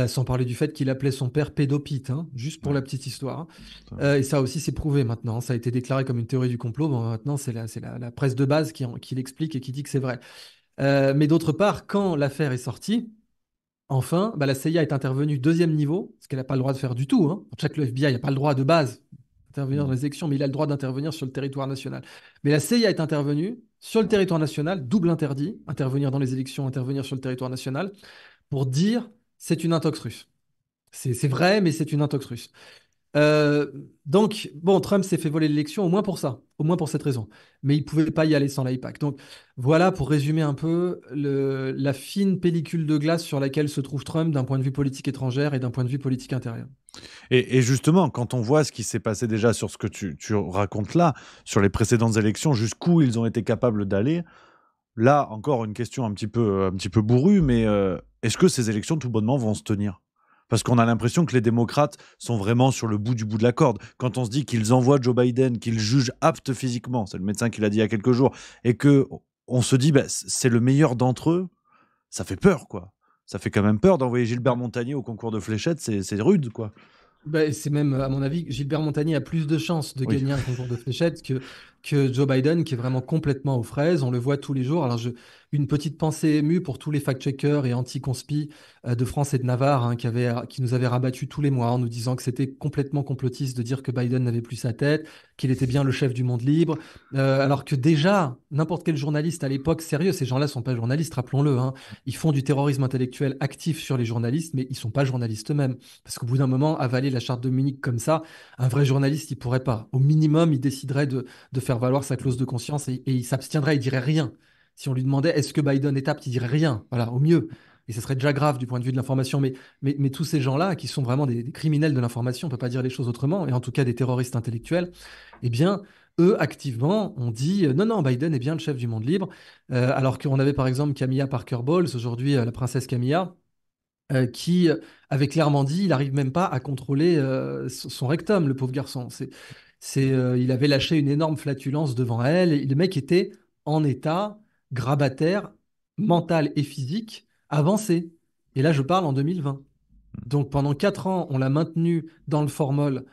sans parler du fait qu'il appelait son père pédopite, hein, juste pour la petite histoire. Hein. et ça aussi, c'est prouvé maintenant. Ça a été déclaré comme une théorie du complot. maintenant, c'est la, presse de base qui l'explique et qui dit que c'est vrai. Euh, mais d'autre part, quand l'affaire est sortie, enfin, bah, la CIA est intervenue deuxième niveau, ce qu'elle n'a pas le droit de faire du tout. Hein. Pour chaque le FBI n'a pas le droit de base d'intervenir dans les élections, mais il a le droit d'intervenir sur le territoire national. Mais la CIA est intervenue sur le territoire national, double interdit, intervenir dans les élections, intervenir sur le territoire national, pour dire c'est une intox russe. C'est vrai, mais c'est une intox russe. Euh, donc, bon, Trump s'est fait voler l'élection, au moins pour ça, au moins pour cette raison. Mais il ne pouvait pas y aller sans l'IPAC. Donc, voilà pour résumer un peu la fine pellicule de glace sur laquelle se trouve Trump d'un point de vue politique étrangère et d'un point de vue politique intérieur. Et, justement, quand on voit ce qui s'est passé déjà sur ce que tu, racontes là, sur les précédentes élections, jusqu'où ils ont été capables d'aller, là, encore une question un petit peu, un petit peu bourrue, mais euh, est-ce que ces élections, tout bonnement, vont se tenir parce qu'on a l'impression que les démocrates sont vraiment sur le bout du bout de la corde. Quand on se dit qu'ils envoient Joe Biden, qu'ils jugent apte physiquement, c'est le médecin qui l'a dit il y a quelques jours, et que on se dit bah, c'est le meilleur d'entre eux, ça fait peur, quoi. Ça fait quand même peur d'envoyer Gilbert Montagnier au concours de fléchettes, c'est rude, quoi. Bah, c'est même, à mon avis, Gilbert Montagnier a plus de chances de gagner un concours de fléchettes que Joe Biden, qui est vraiment complètement aux fraises, on le voit tous les jours. Alors, je, une petite pensée émue pour tous les fact-checkers et anti-conspi euh, de France et de Navarre, hein, qui, avaient, qui, nous avaient rabattu tous les mois en nous disant que c'était complètement complotiste de dire que Biden n'avait plus sa tête, qu'il était bien le chef du monde libre, euh, alors que déjà, n'importe quel journaliste à l'époque, sérieux, ces gens-là sont pas journalistes, rappelons-le, hein. ils font du terrorisme intellectuel actif sur les journalistes, mais ils sont pas journalistes eux-mêmes. Parce qu'au bout d'un moment, avaler la charte de Munich comme ça, un vrai journaliste, il pourrait pas. Au minimum, il déciderait de, de faire valoir sa clause de conscience et, il s'abstiendrait, il dirait rien. Si on lui demandait est-ce que Biden est apte, il dirait rien. Voilà, au mieux. Et ce serait déjà grave du point de vue de l'information. Mais, mais, mais tous ces gens-là, qui sont vraiment des, criminels de l'information, on ne peut pas dire les choses autrement, et en tout cas des terroristes intellectuels, eh bien, eux, activement, ont dit euh, non, non, Biden est bien le chef du monde libre. Euh, alors qu'on avait par exemple Camilla Parker Bowles, aujourd'hui euh, la princesse Camilla, qui avait clairement dit il n'arrive même pas à contrôler son rectum, le pauvre garçon. C'est, euh, il avait lâché une énorme flatulence devant elle. le mec était en état grabataire, mental et physique avancé. Et là, je parle en 2020. Donc pendant quatre ans, on l'a maintenu dans le formol.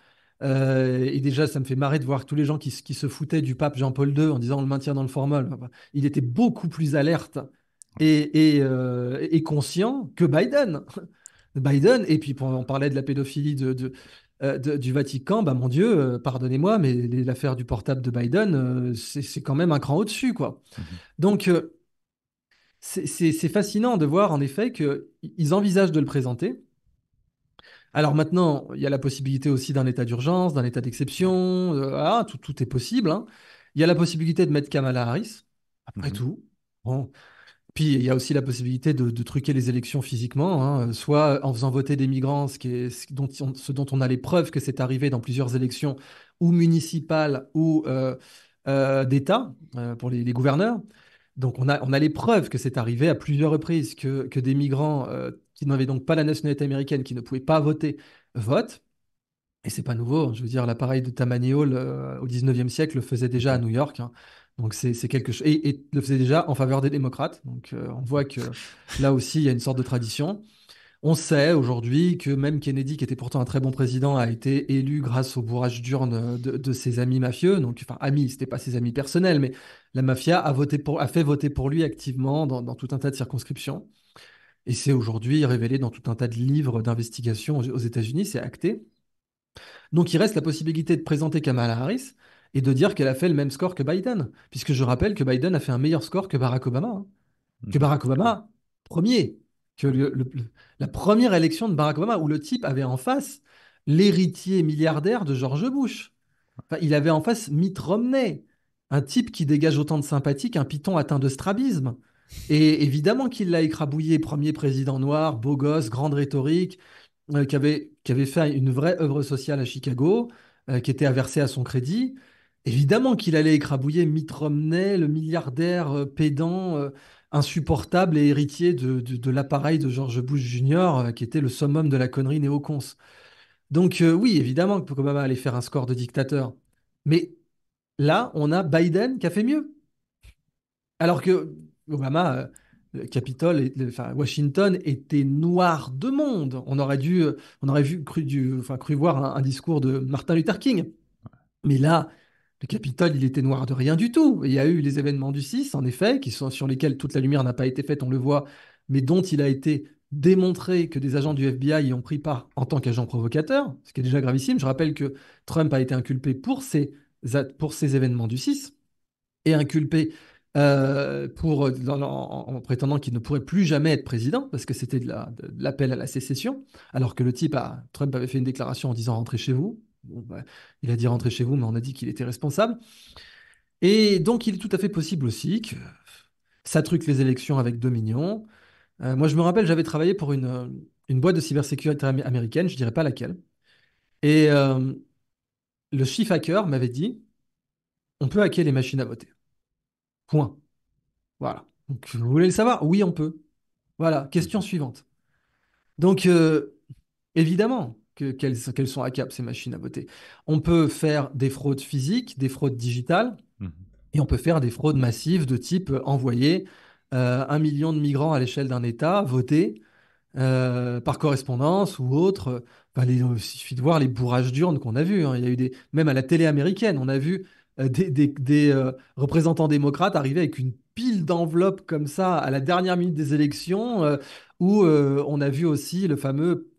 Euh, et déjà, ça me fait marrer de voir tous les gens qui, se foutaient du pape Jean-Paul II en disant on le maintient dans le formol. Il était beaucoup plus alerte et, euh, conscient que Biden. Biden, et puis on parlait de la pédophilie de, euh, du Vatican, bah mon Dieu, euh, pardonnez-moi, mais l'affaire du portable de Biden, euh, c'est quand même un cran au-dessus, quoi. Mm-hmm. Donc, c'est fascinant de voir en effet qu'ils envisagent de le présenter. Alors maintenant, il y a la possibilité aussi d'un état d'urgence, d'un état d'exception. tout, est possible. Hein. Il y a la possibilité de mettre Kamala Harris. Après mm-hmm. tout, bon, puis il y a aussi la possibilité de, truquer les élections physiquement, hein, soit en faisant voter des migrants, ce, dont on, a les preuves que c'est arrivé dans plusieurs élections, ou municipales ou euh, euh, d'État, euh, pour les, gouverneurs. Donc on a, on a les preuves que c'est arrivé à plusieurs reprises, que, des migrants qui n'avaient donc pas la nationalité américaine, qui ne pouvaient pas voter, votent. Et c'est pas nouveau, hein. je veux dire, l'appareil de Tammany Hall au 19e siècle le faisait déjà à New York. Hein. Donc c'est quelque chose. Et, le faisait déjà en faveur des démocrates. Donc euh, on voit que là aussi, il y a une sorte de tradition. On sait aujourd'hui que même Kennedy, qui était pourtant un très bon président, a été élu grâce au bourrage d'urne de, ses amis mafieux. Donc, enfin, amis, c'était pas ses amis personnels, mais la mafia a, voté pour, a fait voter pour lui activement dans, tout un tas de circonscriptions. Et c'est aujourd'hui révélé dans tout un tas de livres d'investigation aux, aux États-Unis, c'est acté. Donc, il reste la possibilité de présenter Kamala Harris, et de dire qu'elle a fait le même score que Biden. Puisque je rappelle que Biden a fait un meilleur score que Barack Obama. Hein. Mmh. Que Barack Obama, premier. Que la première élection de Barack Obama, où le type avait en face l'héritier milliardaire de George Bush. Enfin, il avait en face Mitt Romney, un type qui dégage autant de sympathie qu'un python atteint de strabisme. Et évidemment qu'il l'a écrabouillé, premier président noir, beau gosse, grande rhétorique, euh, qui, avait, qui avait fait une vraie œuvre sociale à Chicago, euh, qui était aversé à son crédit. Évidemment qu'il allait écrabouiller Mitt Romney, le milliardaire euh, pédant, euh, insupportable et héritier de, l'appareil de George Bush Jr., euh, qui était le summum de la connerie néocons. Donc oui, évidemment que Obama allait faire un score de dictateur. Mais là, on a Biden qui a fait mieux. Alors que Obama, le Capitole, Washington était noir de monde. On aurait dû, on aurait vu, cru, voir un discours de Martin Luther King. Mais là, le Capitole, il était noir de rien du tout. Il y a eu les événements du 6, en effet, qui sont, sur lesquels toute la lumière n'a pas été faite, on le voit, mais dont il a été démontré que des agents du FBI y ont pris part en tant qu'agents provocateurs, ce qui est déjà gravissime. Je rappelle que Trump a été inculpé pour ces, événements du 6 et inculpé euh, pour, en, prétendant qu'il ne pourrait plus jamais être président, parce que c'était de l'appel à la sécession, alors que le type, Trump avait fait une déclaration en disant rentrez chez vous, bah, il a dit rentrer chez vous, mais on a dit qu'il était responsable. Et donc, il est tout à fait possible aussi que ça truque les élections avec Dominion. Euh, moi, je me rappelle, j'avais travaillé pour une, euh, boîte de cybersécurité américaine, je ne dirais pas laquelle. Et euh, le chief hacker m'avait dit on peut hacker les machines à voter. Point. Voilà. Donc, vous voulez le savoir Oui, on peut. Voilà. Question suivante. Donc, évidemment, quelles, sont sont cap, ces machines à voter. On peut faire des fraudes physiques, des fraudes digitales, mm-hmm. et on peut faire des fraudes massives de type euh, envoyer euh, un million de migrants à l'échelle d'un État voter euh, par correspondance ou autre. il suffit de voir les bourrages d'urnes qu'on a vus. Hein. Il y a eu des, même à la télé américaine, on a vu des, représentants démocrates arriver avec une pile d'enveloppes comme ça à la dernière minute des élections, où on a vu aussi le fameux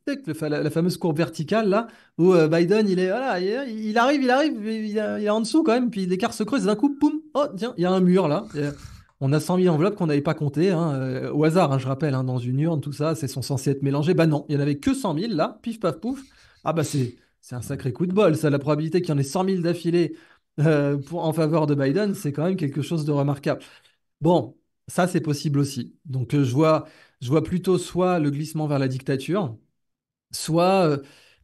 la fameuse courbe verticale là, où euh, Biden, il est voilà, il, arrive, il arrive, il, est en dessous quand même, puis l'écart se creuse, d'un coup, poum, oh tiens, il y a un mur là. Euh, on a 100 000 enveloppes qu'on n'avait pas comptées, hein, euh, au hasard, hein, je rappelle, hein, dans une urne, tout ça, c'est censé être mélangé. Bah non, il n'y en avait que 100 000 là, pif paf pouf. Ah bah c'est un sacré coup de bol, ça, la probabilité qu'il y en ait 100 000 d'affilée pour en faveur de Biden, c'est quand même quelque chose de remarquable. Bon, ça c'est possible aussi. Donc je vois, je vois plutôt soit le glissement vers la dictature, soit euh,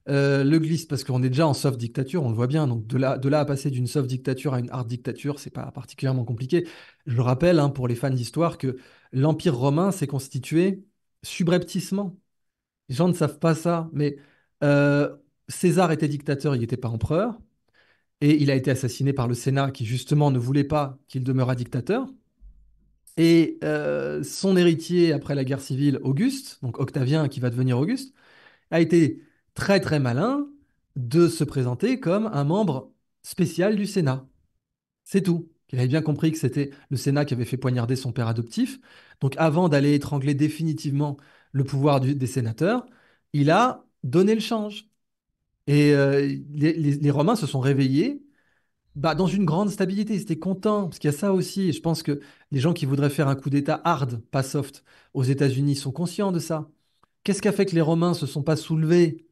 euh, le glisse, parce qu'on est déjà en soft dictature, on le voit bien. Donc de là, à passer d'une soft dictature à une hard dictature, c'est pas particulièrement compliqué. Je le rappelle hein, pour les fans d'histoire que l'Empire romain s'est constitué subrepticement. Les gens ne savent pas ça, mais euh, César était dictateur, il n'était pas empereur, et il a été assassiné par le Sénat qui justement ne voulait pas qu'il demeurât dictateur. Et son héritier après la guerre civile, Auguste, donc Octavien qui va devenir Auguste, a été très très malin de se présenter comme un membre spécial du Sénat. C'est tout. Il avait bien compris que c'était le Sénat qui avait fait poignarder son père adoptif. Donc avant d'aller étrangler définitivement le pouvoir des sénateurs, il a donné le change. Et euh, les, Romains se sont réveillés bah, dans une grande stabilité. Ils étaient contents, parce qu'il y a ça aussi. je pense que les gens qui voudraient faire un coup d'État hard, pas soft, aux États-Unis sont conscients de ça. Qu'est-ce qui a fait que les Romains ne se sont pas soulevés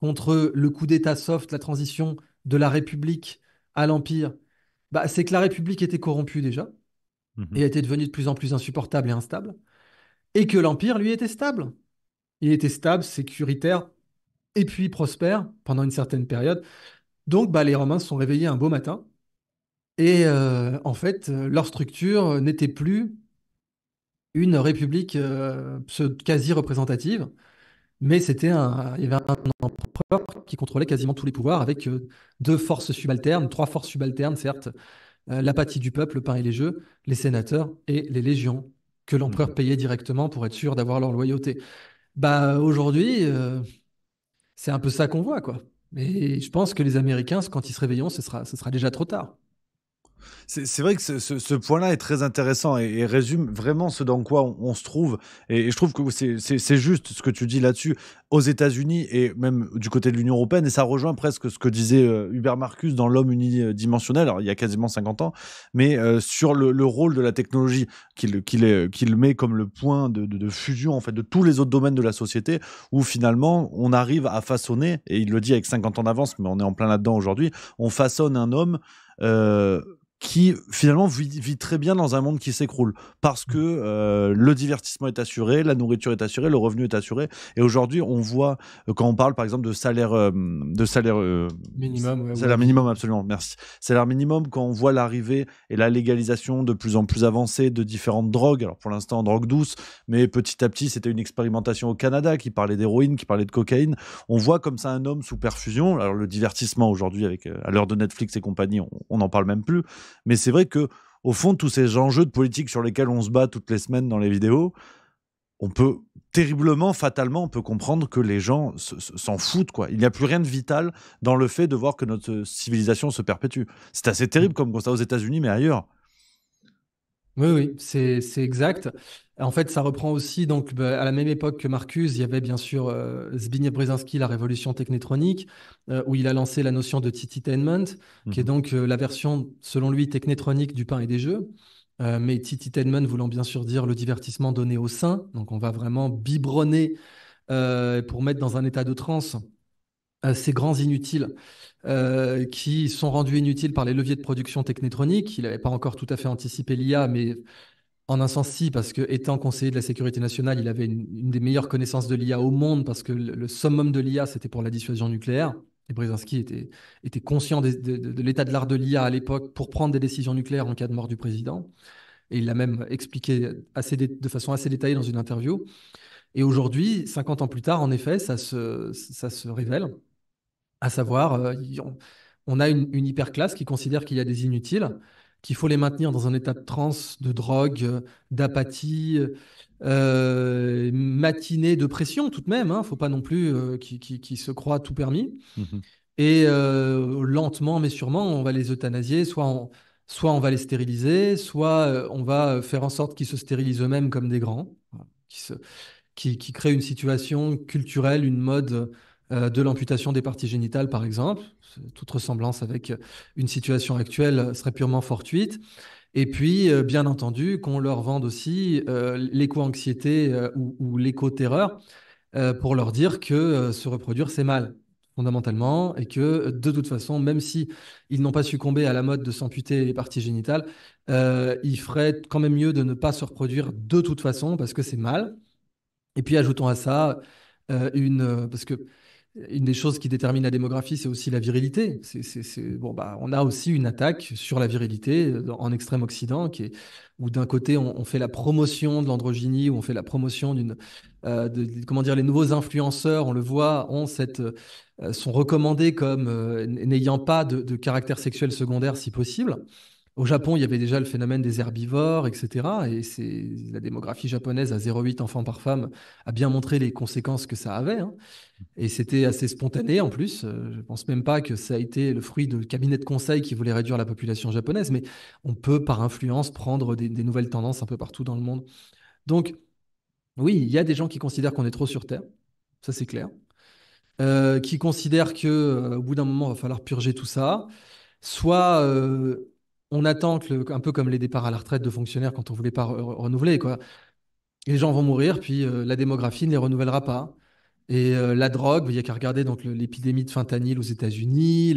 contre le coup d'État soft, la transition de la République à l'Empire bah, C'est que la République était corrompue déjà, mhm. et était devenue de plus en plus insupportable et instable, et que l'Empire, lui, était stable. Il était stable, sécuritaire, et puis prospère pendant une certaine période. Donc, bah, les Romains se sont réveillés un beau matin, et euh, en fait, leur structure n'était plus une république euh, quasi représentative, mais c'était un, il y avait un empereur qui contrôlait quasiment tous les pouvoirs avec euh, deux forces subalternes, trois forces subalternes, certes, euh, l'apathie du peuple, le pain et les jeux, les sénateurs et les légions que l'empereur mmh. payait directement pour être sûr d'avoir leur loyauté. Bah aujourd'hui, c'est un peu ça qu'on voit quoi. mais je pense que les Américains, quand ils se réveilleront, ce sera déjà trop tard. C'est vrai que ce, point-là est très intéressant et, résume vraiment ce dans quoi on, se trouve. Et, je trouve que c'est juste ce que tu dis là-dessus aux États-Unis et même du côté de l'Union européenne. Et ça rejoint presque ce que disait euh, Hubert Marcus dans L'homme unidimensionnel, il y a quasiment 50 ans, mais euh, sur le, rôle de la technologie qu'il met comme le point de, fusion en fait de tous les autres domaines de la société où finalement on arrive à façonner, et il le dit avec 50 ans d'avance, mais on est en plein là-dedans aujourd'hui, on façonne un homme. Euh, qui finalement vit, très bien dans un monde qui s'écroule parce que euh, le divertissement est assuré, la nourriture est assurée, le revenu est assuré. Et aujourd'hui, on voit euh, quand on parle par exemple de salaire, euh, de salaire minimum, salaire minimum absolument, merci. Salaire minimum quand on voit l'arrivée et la légalisation de plus en plus avancée de différentes drogues. Alors pour l'instant, drogue douce, mais petit à petit, c'était une expérimentation au Canada qui parlait d'héroïne, qui parlait de cocaïne. On voit comme ça un homme sous perfusion. Alors le divertissement aujourd'hui avec à l'heure de Netflix et compagnie, on n'en parle même plus. Mais c'est vrai que au fond, tous ces enjeux de politique sur lesquels on se bat toutes les semaines dans les vidéos, on peut terriblement, fatalement, on peut comprendre que les gens s'en foutent. Quoi. Il n'y a plus rien de vital dans le fait de voir que notre civilisation se perpétue. C'est assez terrible comme constat aux États-Unis, mais ailleurs. Oui, oui, c'est exact. En fait, ça reprend aussi, donc, bah, à la même époque que Marcus, il y avait bien sûr euh, Zbigniew Brzezinski, la révolution technétronique, euh, où il a lancé la notion de Tititainment, qui est mhm. donc euh, la version, selon lui, technétronique du pain et des jeux. mais Tititainment voulant bien sûr dire le divertissement donné au sein. Donc, on va vraiment biberonner pour mettre dans un état de transe ces grands inutiles qui sont rendus inutiles par les leviers de production technétronique. Il n'avait pas encore tout à fait anticipé l'IA, mais en un sens, si, parce que étant conseiller de la sécurité nationale, il avait une, des meilleures connaissances de l'IA au monde, parce que le, summum de l'IA, c'était pour la dissuasion nucléaire. Et Brzezinski était, était conscient de, l'état de l'art de l'IA à l'époque pour prendre des décisions nucléaires en cas de mort du président. Et il l'a même expliqué assez de façon assez détaillée dans une interview. Et aujourd'hui, 50 ans plus tard, en effet, ça se, ça se révèle, à savoir, euh, on, a une, une hyperclasse qui considère qu'il y a des inutiles qu'il faut les maintenir dans un état de transe, de drogue, d'apathie, euh, matinée de pression tout de même. Il hein. ne faut pas non plus euh, qu'ils qui, se croient tout permis. Mmh Et euh, lentement mais sûrement, on va les euthanasier, soit on, va les stériliser, soit on va faire en sorte qu'ils se stérilisent eux-mêmes comme des grands, qui créent une situation culturelle, une mode euh, de l'amputation des parties génitales, par exemple. Toute ressemblance avec une situation actuelle serait purement fortuite. Et puis, euh, bien entendu, qu'on leur vende aussi euh, l'éco-anxiété ou, l'éco-terreur pour leur dire que se reproduire, c'est mal fondamentalement, et que de toute façon, même si ils n'ont pas succombé à la mode de s'amputer les parties génitales, ils il ferait quand même mieux de ne pas se reproduire de toute façon parce que c'est mal. Et puis ajoutons à ça une parce que une des choses qui détermine la démographie, c'est aussi la virilité. C'est, Bon, bah, on a aussi une attaque sur la virilité euh, en extrême occident, qui où d'un côté on, fait la promotion de l'androgynie, où on fait la promotion d'une, euh, de, comment dire, les nouveaux influenceurs, on le voit, cette, euh, sont recommandés comme n'ayant pas de, de, caractère sexuel secondaire si possible. Au Japon, il y avait déjà le phénomène des herbivores, etc. Et c'est la démographie japonaise à 0,8 enfants par femme a bien montré les conséquences que ça avait. Hein. Et c'était assez spontané en plus. Euh, je pense même pas que ça a été le fruit de cabinets de conseil qui voulaient réduire la population japonaise, mais on peut par influence prendre des, nouvelles tendances un peu partout dans le monde. Donc, oui, il y a des gens qui considèrent qu'on est trop sur Terre, ça c'est clair, euh, qui considèrent qu'au euh, bout d'un moment, il va falloir purger tout ça, soit on attend un peu comme les départs à la retraite de fonctionnaires quand on voulait pas renouveler quoi. Les gens vont mourir, puis euh, la démographie ne les renouvellera pas. Et euh, la drogue, il y a qu'à regarder donc l'épidémie de fentanyl aux États-Unis,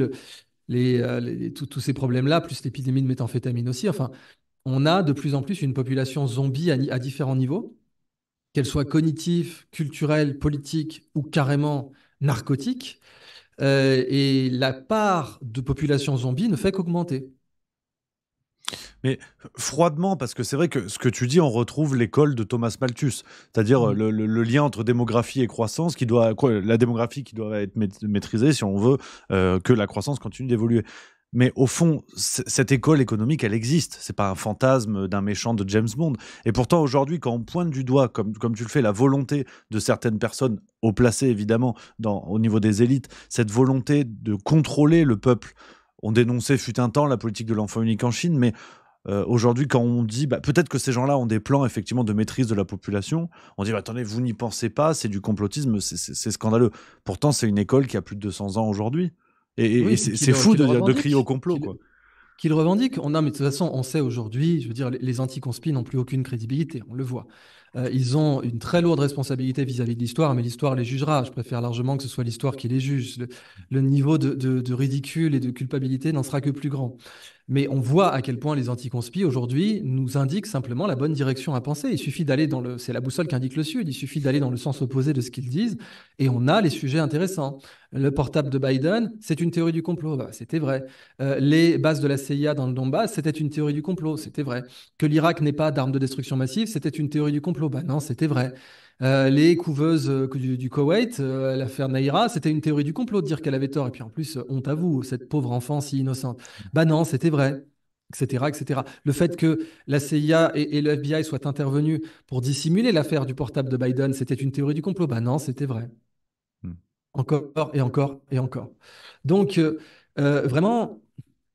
les, euh, tous ces problèmes-là, plus l'épidémie de méthamphétamine aussi. Enfin, on a de plus en plus une population zombie à différents niveaux, qu'elle soit cognitive, culturelle, politique ou carrément narcotique. et la part de population zombie ne fait qu'augmenter. Mais froidement, parce que c'est vrai que ce que tu dis, on retrouve l'école de Thomas Malthus, c'est-à-dire mm. le, lien entre démographie et croissance, qui doit, la démographie qui doit être maîtrisée si on veut euh, que la croissance continue d'évoluer. Mais au fond, cette école économique, elle existe. C'est pas un fantasme d'un méchant de James Bond. Et pourtant, aujourd'hui, quand on pointe du doigt, comme, comme tu le fais, la volonté de certaines personnes, au placé évidemment, au niveau des élites, cette volonté de contrôler le peuple, on dénonçait fut un temps la politique de l'enfant unique en Chine, mais euh, aujourd'hui, quand on dit, bah, peut-être que ces gens-là ont des plans effectivement de maîtrise de la population, on dit, bah, attendez, vous n'y pensez pas, c'est du complotisme, c'est scandaleux. Pourtant, c'est une école qui a plus de 200 ans aujourd'hui. Et, c'est fou de, crier au complot. Qu'ils quoi. On a, mais de toute façon, on sait aujourd'hui, je veux dire, les, anti n'ont plus aucune crédibilité, on le voit. Euh, ils ont une très lourde responsabilité vis-à-vis de l'histoire, mais l'histoire les jugera. Je préfère largement que ce soit l'histoire qui les juge. Le, niveau de, ridicule et de culpabilité n'en sera que plus grand. Mais on voit à quel point les anti-conspires aujourd'hui nous indiquent simplement la bonne direction à penser. Il suffit d'aller dans le, c'est la boussole qu'indique le Sud. Il suffit d'aller dans le sens opposé de ce qu'ils disent, et on a les sujets intéressants. Le portable de Biden, c'est une théorie du complot. Bah, c'était vrai. Euh, les bases de la CIA dans le Donbass, c'était une théorie du complot. C'était vrai. Que l'Irak n'ait pas d'armes de destruction massive, c'était une théorie du complot. Bah non, c'était vrai. Euh, les couveuses euh, du, Koweït, euh, l'affaire Naïra, c'était une théorie du complot de dire qu'elle avait tort. Et puis en plus, honte à vous, cette pauvre enfant si innocente. Bah non, c'était vrai. Etc, etc. Le fait que la CIA et, le FBI soient intervenus pour dissimuler l'affaire du portable de Biden, c'était une théorie du complot. Bah non, c'était vrai. Hmm. Encore et encore et encore. Donc, vraiment,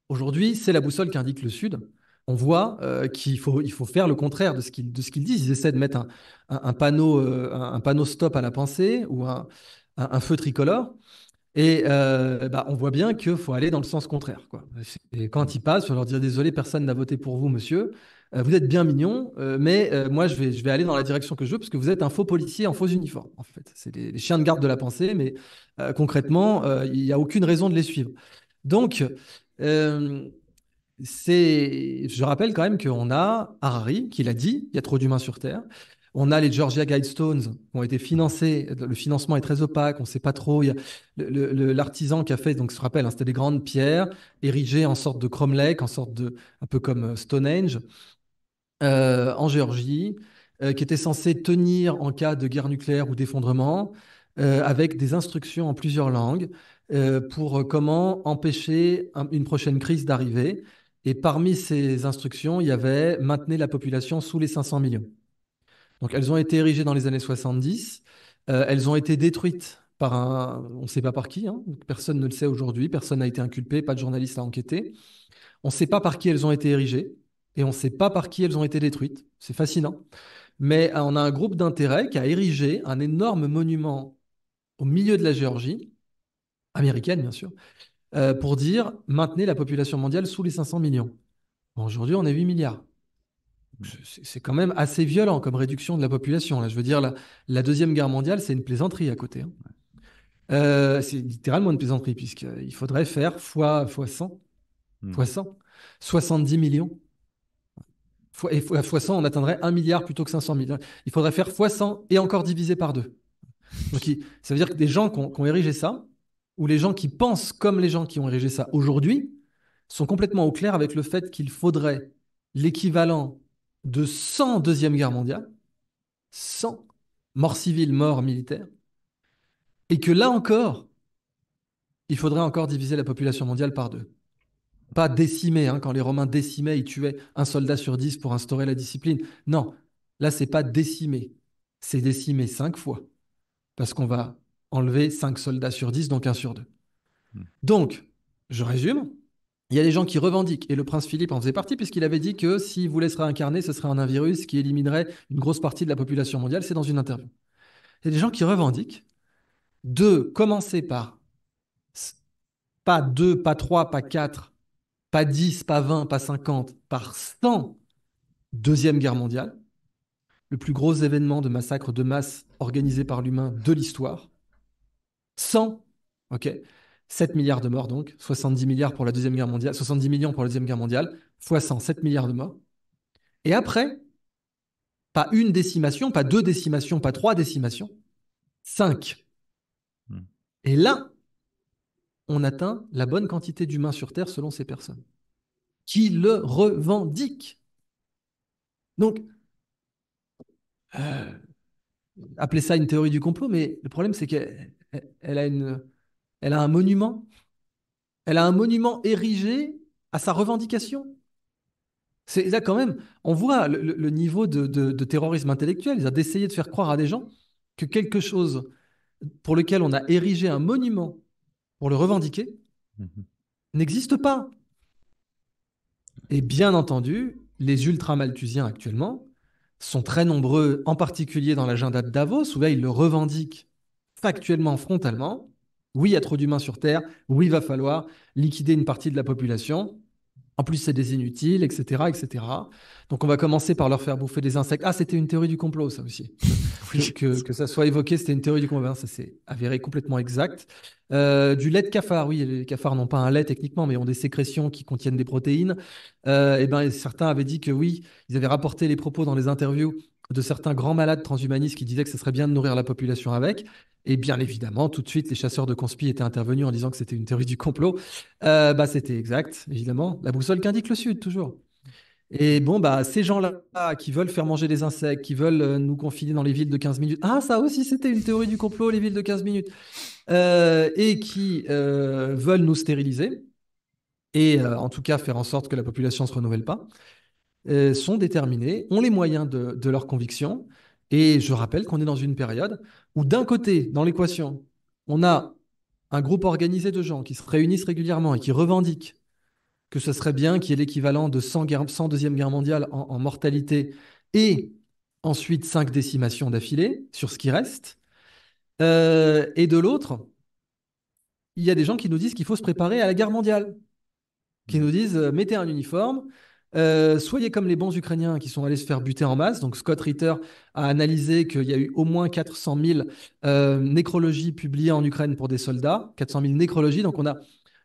aujourd'hui, c'est la boussole qui indique le Sud on voit euh, qu'il faut, il faut faire le contraire de ce qu'ils disent. Ils essaient de mettre un, panneau, euh, un, panneau stop à la pensée ou un, feu tricolore. Et euh, bah, on voit bien qu'il faut aller dans le sens contraire. Quoi. Et quand ils passent, on leur dire désolé, personne n'a voté pour vous, monsieur. vous êtes bien mignon, mais moi, je vais, je vais aller dans la direction que je veux parce que vous êtes un faux policier en faux uniforme. En fait, c'est les, les, chiens de garde de la pensée, mais concrètement, il n'y a aucune raison de les suivre. Donc, c'est, je rappelle quand même qu'on a Harari qui l'a dit, il y a trop d'humains sur Terre. On a les Georgia Guidestones qui ont été financés. Le financement est très opaque, on ne sait pas trop. Il y a l'artisan qui a fait, donc je rappelle, hein, c'était des grandes pierres érigées en sorte de cromlech, en sorte de, un peu comme euh, Stonehenge, euh, en Géorgie, euh, qui était censé tenir en cas de guerre nucléaire ou d'effondrement, avec des instructions en plusieurs langues pour comment empêcher une prochaine crise d'arriver. Et parmi ces instructions, il y avait maintenir la population sous les 500 millions. Donc elles ont été érigées dans les années 70, euh, elles ont été détruites par un, on ne sait pas par qui, hein. personne ne le sait aujourd'hui, personne n'a été inculpé, pas de journaliste à enquêté. On ne sait pas par qui elles ont été érigées et on ne sait pas par qui elles ont été détruites. C'est fascinant. Mais on a un groupe d'intérêt qui a érigé un énorme monument au milieu de la Géorgie, américaine bien sûr, euh, pour dire maintenez la population mondiale sous les 500 millions. Aujourd'hui, on est 8 milliards. Hmm. C'est quand même assez violent comme réduction de la population. Je veux dire, la, Deuxième Guerre mondiale, c'est une plaisanterie à côté. Hein. Euh, c'est littéralement une plaisanterie, puisqu'il faudrait faire fois, 100, fois 100, 70 hmm. millions. et fois, 100, on atteindrait 1 milliard plutôt que 500 millions. Il faudrait faire fois 100 et encore divisé par deux. ça veut dire que des gens qui ont érigé ça, où les gens qui pensent comme les gens qui ont érigé ça aujourd'hui sont complètement au clair avec le fait qu'il faudrait l'équivalent de 100 Deuxième Guerre mondiale, 100 morts civiles, morts militaires, et que là encore, il faudrait encore diviser la population mondiale par deux. Pas décimer, hein, quand les Romains décimaient, ils tuaient un soldat sur dix pour instaurer la discipline. Non, là, c'est pas décimer, c'est décimer cinq fois, parce qu'on va enlever 5 soldats sur 10, donc 1 sur 2. Hmm. Donc, je résume, il y a des gens qui revendiquent, et le prince Philippe en faisait partie, puisqu'il avait dit que s'il vous laissera incarner, ce serait un virus qui éliminerait une grosse partie de la population mondiale. C'est dans une interview. Il y a des gens qui revendiquent de commencer par pas 2, pas 3, pas 4, pas 10, pas 20, pas 50, par 100 Deuxième Guerre mondiale, le plus gros événement de massacre de masse organisé par l'humain de l'histoire, 100, ok 7 milliards de morts donc, 70 milliards pour la deuxième guerre mondiale, 70 millions pour la deuxième guerre mondiale, fois 100, 7 milliards de morts. Et après, pas une décimation, pas deux décimations, pas trois décimations, Cinq. Hmm. Et là, on atteint la bonne quantité d'humains sur Terre selon ces personnes, qui le revendiquent. Donc, euh, appelez ça une théorie du complot, mais le problème c'est que elle, a une, elle a un monument. Elle a un monument érigé à sa revendication. C'est là quand même, on voit le, niveau de, terrorisme intellectuel, ils ont d'essayer de faire croire à des gens que quelque chose pour lequel on a érigé un monument pour le revendiquer mhm. n'existe pas. Et bien entendu, les ultramalthusiens actuellement sont très nombreux, en particulier dans l'agenda de Davos, où là ils le revendiquent actuellement frontalement, oui, il y a trop d'humains sur Terre, oui, il va falloir liquider une partie de la population. En plus, c'est des inutiles, etc., etc. Donc, on va commencer par leur faire bouffer des insectes. Ah, c'était une théorie du complot, ça aussi. que, que, ça soit évoqué, c'était une théorie du complot. Ça s'est avéré complètement exact. Euh, du lait de cafard, oui, les cafards n'ont pas un lait techniquement, mais ont des sécrétions qui contiennent des protéines. Euh, et ben, certains avaient dit que oui, ils avaient rapporté les propos dans les interviews de certains grands malades transhumanistes qui disaient que ce serait bien de nourrir la population avec. Et bien évidemment, tout de suite, les chasseurs de conspi étaient intervenus en disant que c'était une théorie du complot. Euh, bah, c'était exact, évidemment. La boussole qu'indique le Sud, toujours. Et bon, bah, ces gens-là qui veulent faire manger des insectes, qui veulent euh, nous confiner dans les villes de 15 minutes. Ah, ça aussi, c'était une théorie du complot, les villes de 15 minutes. Euh, et qui veulent nous stériliser. Et en tout cas, faire en sorte que la population ne se renouvelle pas. Euh, sont déterminés, ont les moyens de, leur conviction, Et je rappelle qu'on est dans une période où, d'un côté, dans l'équation, on a un groupe organisé de gens qui se réunissent régulièrement et qui revendiquent que ce serait bien qui est l'équivalent de 100, guerre, Deuxième Guerre mondiale en, mortalité et ensuite cinq décimations d'affilée sur ce qui reste. Euh, et de l'autre, il y a des gens qui nous disent qu'il faut se préparer à la guerre mondiale, qui nous disent euh, mettez un uniforme, euh, soyez comme les bons Ukrainiens qui sont allés se faire buter en masse. Donc Scott Ritter a analysé qu'il y a eu au moins 400 000 euh, nécrologies publiées en Ukraine pour des soldats. 400 000 nécrologies. Donc on a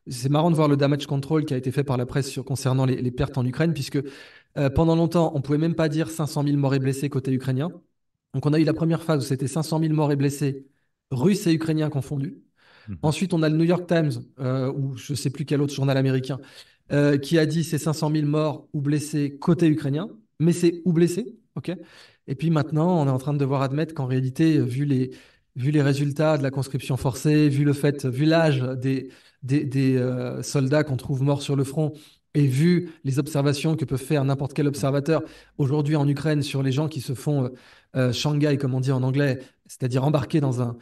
c'est marrant de voir le damage control qui a été fait par la presse sur, concernant les, pertes en Ukraine, puisque euh, pendant longtemps, on pouvait même pas dire 500 000 morts et blessés côté ukrainien. Donc on a eu la première phase où c'était 500 000 morts et blessés, russes et ukrainiens confondus. Mmh Ensuite, on a le New York Times, ou je ne sais plus quel autre journal américain, euh, qui a dit c'est 500 000 morts ou blessés côté ukrainien, mais c'est ou blessés, ok Et puis maintenant, on est en train de devoir admettre qu'en réalité, euh, vu les, vu les résultats de la conscription forcée, vu le fait, vu l'âge des, des, euh, soldats qu'on trouve morts sur le front, et vu les observations que peut faire n'importe quel observateur aujourd'hui en Ukraine sur les gens qui se font Shanghai, comme on dit en anglais, c'est-à-dire embarqués dans un,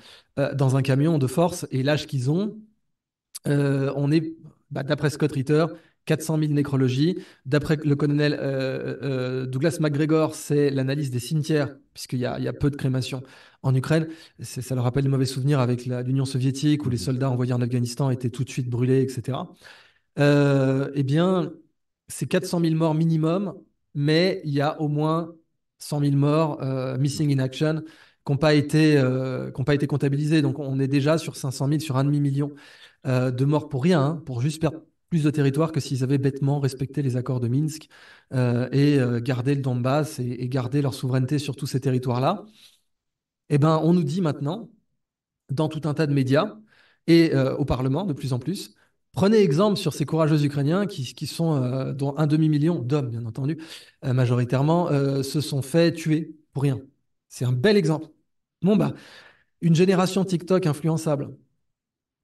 dans un camion de force et l'âge qu'ils ont, on est, bah, d'après Scott Ritter, 400 000 nécrologies. D'après le colonel euh, euh, Douglas MacGregor, c'est l'analyse des cimetières, puisqu'il y, a peu de crémations en Ukraine. Ça leur rappelle de mauvais souvenirs avec l'Union soviétique, où les soldats envoyés en Afghanistan étaient tout de suite brûlés, etc. Euh, eh bien, c'est 400 000 morts minimum, mais il y a au moins 100 000 morts missing in action qui n'ont pas, été comptabilisés. Donc, on est déjà sur 500 000, sur un demi-million de morts pour rien, hein, pour juste perdre plus de territoires que s'ils avaient bêtement respecté les accords de Minsk euh, et euh, gardé le Donbass et, gardé leur souveraineté sur tous ces territoires-là. Eh bien, on nous dit maintenant, dans tout un tas de médias et euh, au Parlement de plus en plus, prenez exemple sur ces courageux Ukrainiens qui, qui sont, dont un demi-million d'hommes, bien entendu, majoritairement, se sont fait tuer pour rien. C'est un bel exemple. Bon, bah, une génération TikTok influençable,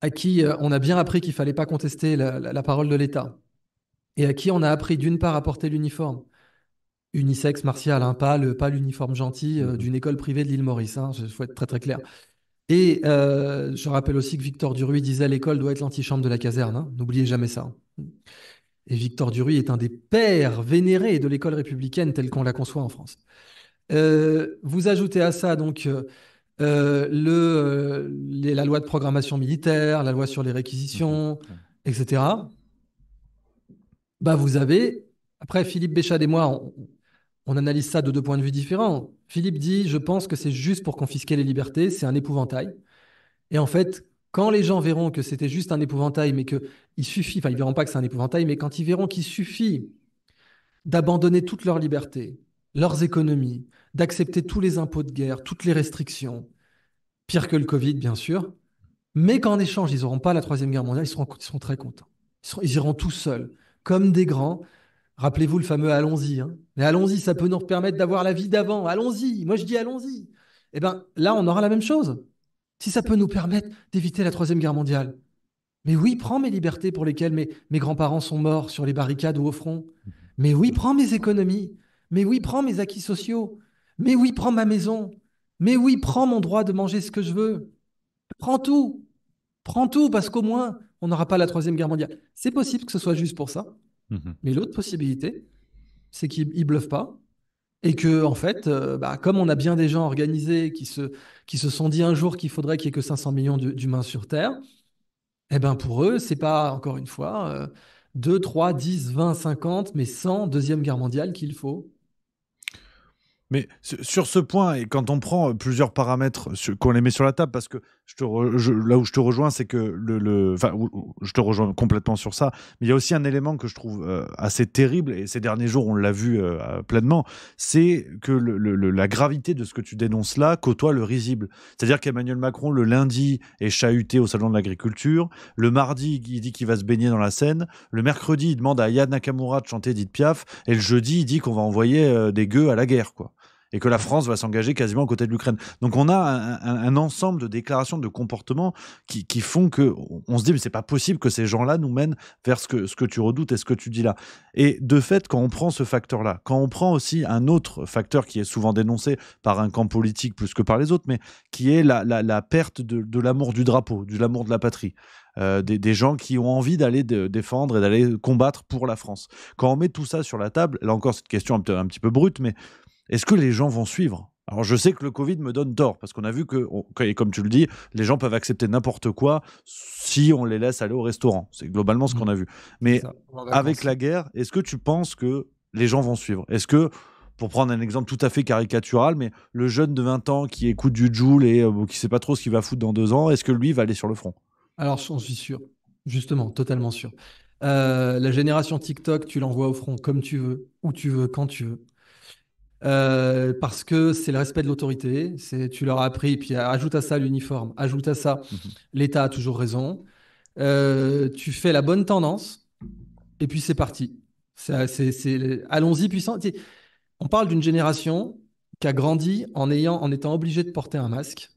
à qui euh, on a bien appris qu'il fallait pas contester la, parole de l'État, et à qui on a appris d'une part à porter l'uniforme, unisexe martial, hein, pas l'uniforme gentil euh, d'une école privée de l'île Maurice, il hein, faut être très très clair. Et euh, je rappelle aussi que Victor Duruy disait l'école doit être l'antichambre de la caserne, hein. n'oubliez jamais ça. Et Victor Duruy est un des pères vénérés de l'école républicaine telle qu'on la conçoit en France. vous ajoutez à ça donc euh, le, euh, la loi de programmation militaire, la loi sur les réquisitions, mhm. etc. Bah, vous avez, après Philippe Béchade et moi, on, analyse ça de deux points de vue différents. Philippe dit, je pense que c'est juste pour confisquer les libertés, c'est un épouvantail. Et en fait, quand les gens verront que c'était juste un épouvantail, mais qu'il suffit, enfin ils verront pas que c'est un épouvantail, mais quand ils verront qu'il suffit d'abandonner toutes leurs libertés leurs économies, d'accepter tous les impôts de guerre, toutes les restrictions, pire que le Covid, bien sûr. Mais qu'en échange, ils n'auront pas la Troisième Guerre mondiale, ils seront, très contents. Ils, iront tout seuls, comme des grands. Rappelez-vous le fameux allons-y. Hein. Mais allons-y, ça peut nous permettre d'avoir la vie d'avant. Allons-y. Moi, je dis allons-y. Eh bien, là, on aura la même chose. Si ça peut nous permettre d'éviter la Troisième Guerre mondiale. Mais oui, prends mes libertés pour lesquelles mes, mes grands-parents sont morts sur les barricades ou au front. Mmh. Mais oui, prends mes économies. Mais oui, prends mes acquis sociaux. Mais oui, prends ma maison. Mais oui, prends mon droit de manger ce que je veux. Prends tout. Prends tout parce qu'au moins, on n'aura pas la troisième guerre mondiale. C'est possible que ce soit juste pour ça. Mhm. Mais l'autre possibilité, c'est qu'ils ne bluffent pas. Et que, en fait, euh, bah, comme on a bien des gens organisés qui se, qui se sont dit un jour qu'il faudrait qu'il n'y ait que 500 millions d'humains sur Terre, eh ben pour eux, c'est pas, encore une fois, 2, 3, 10, 20, 50, mais 100 Deuxième Guerre mondiale qu'il faut. Mais sur ce point, et quand on prend euh, plusieurs paramètres qu'on les met sur la table, parce que je là où je te rejoins, c'est que le, enfin, je te rejoins complètement sur ça, mais il y a aussi un élément que je trouve euh, assez terrible, et ces derniers jours, on l'a vu euh, pleinement, c'est que la gravité de ce que tu dénonces là côtoie le risible. C'est-à-dire qu'Emmanuel Macron, le lundi, est chahuté au Salon de l'Agriculture, le mardi, il dit qu'il va se baigner dans la Seine, le mercredi, il demande à Yann Nakamura de chanter dite Piaf, et le jeudi, il dit qu'on va envoyer des gueux à la guerre, quoi et que la France va s'engager quasiment aux côtés de l'Ukraine. Donc on a un, ensemble de déclarations, de comportements qui, font que on se dit mais c'est pas possible que ces gens-là nous mènent vers ce que, ce que tu redoutes et ce que tu dis là. Et de fait, quand on prend ce facteur-là, quand on prend aussi un autre facteur qui est souvent dénoncé par un camp politique plus que par les autres, mais qui est la, perte de, l'amour du drapeau, de l'amour de la patrie. Euh, des, gens qui ont envie d'aller défendre et d'aller combattre pour la France. Quand on met tout ça sur la table, là encore, cette question un petit peu brute, mais est-ce que les gens vont suivre alors je sais que le Covid me donne tort, parce qu'on a vu que, comme tu le dis, les gens peuvent accepter n'importe quoi si on les laisse aller au restaurant. C'est globalement ce mmh. qu'on a vu. Mais avec la guerre, est-ce que tu penses que les gens vont suivre Est-ce que, pour prendre un exemple tout à fait caricatural, mais le jeune de 20 ans qui écoute du Joule et qui euh, qui sait pas trop ce qu'il va foutre dans deux ans, est-ce que lui va aller sur le front Alors j'en suis sûr, justement, totalement sûr. Euh, la génération TikTok, tu l'envoies au front comme tu veux, où tu veux, quand tu veux. Euh, parce que c'est le respect de l'autorité, c'est tu leur as appris, puis ajoute à ça l'uniforme, ajoute à ça mhm. l'État a toujours raison. Euh, tu fais la bonne tendance, et puis c'est parti. Allons-y puissant. On parle d'une génération qui a grandi en, ayant, en étant obligée de porter un masque,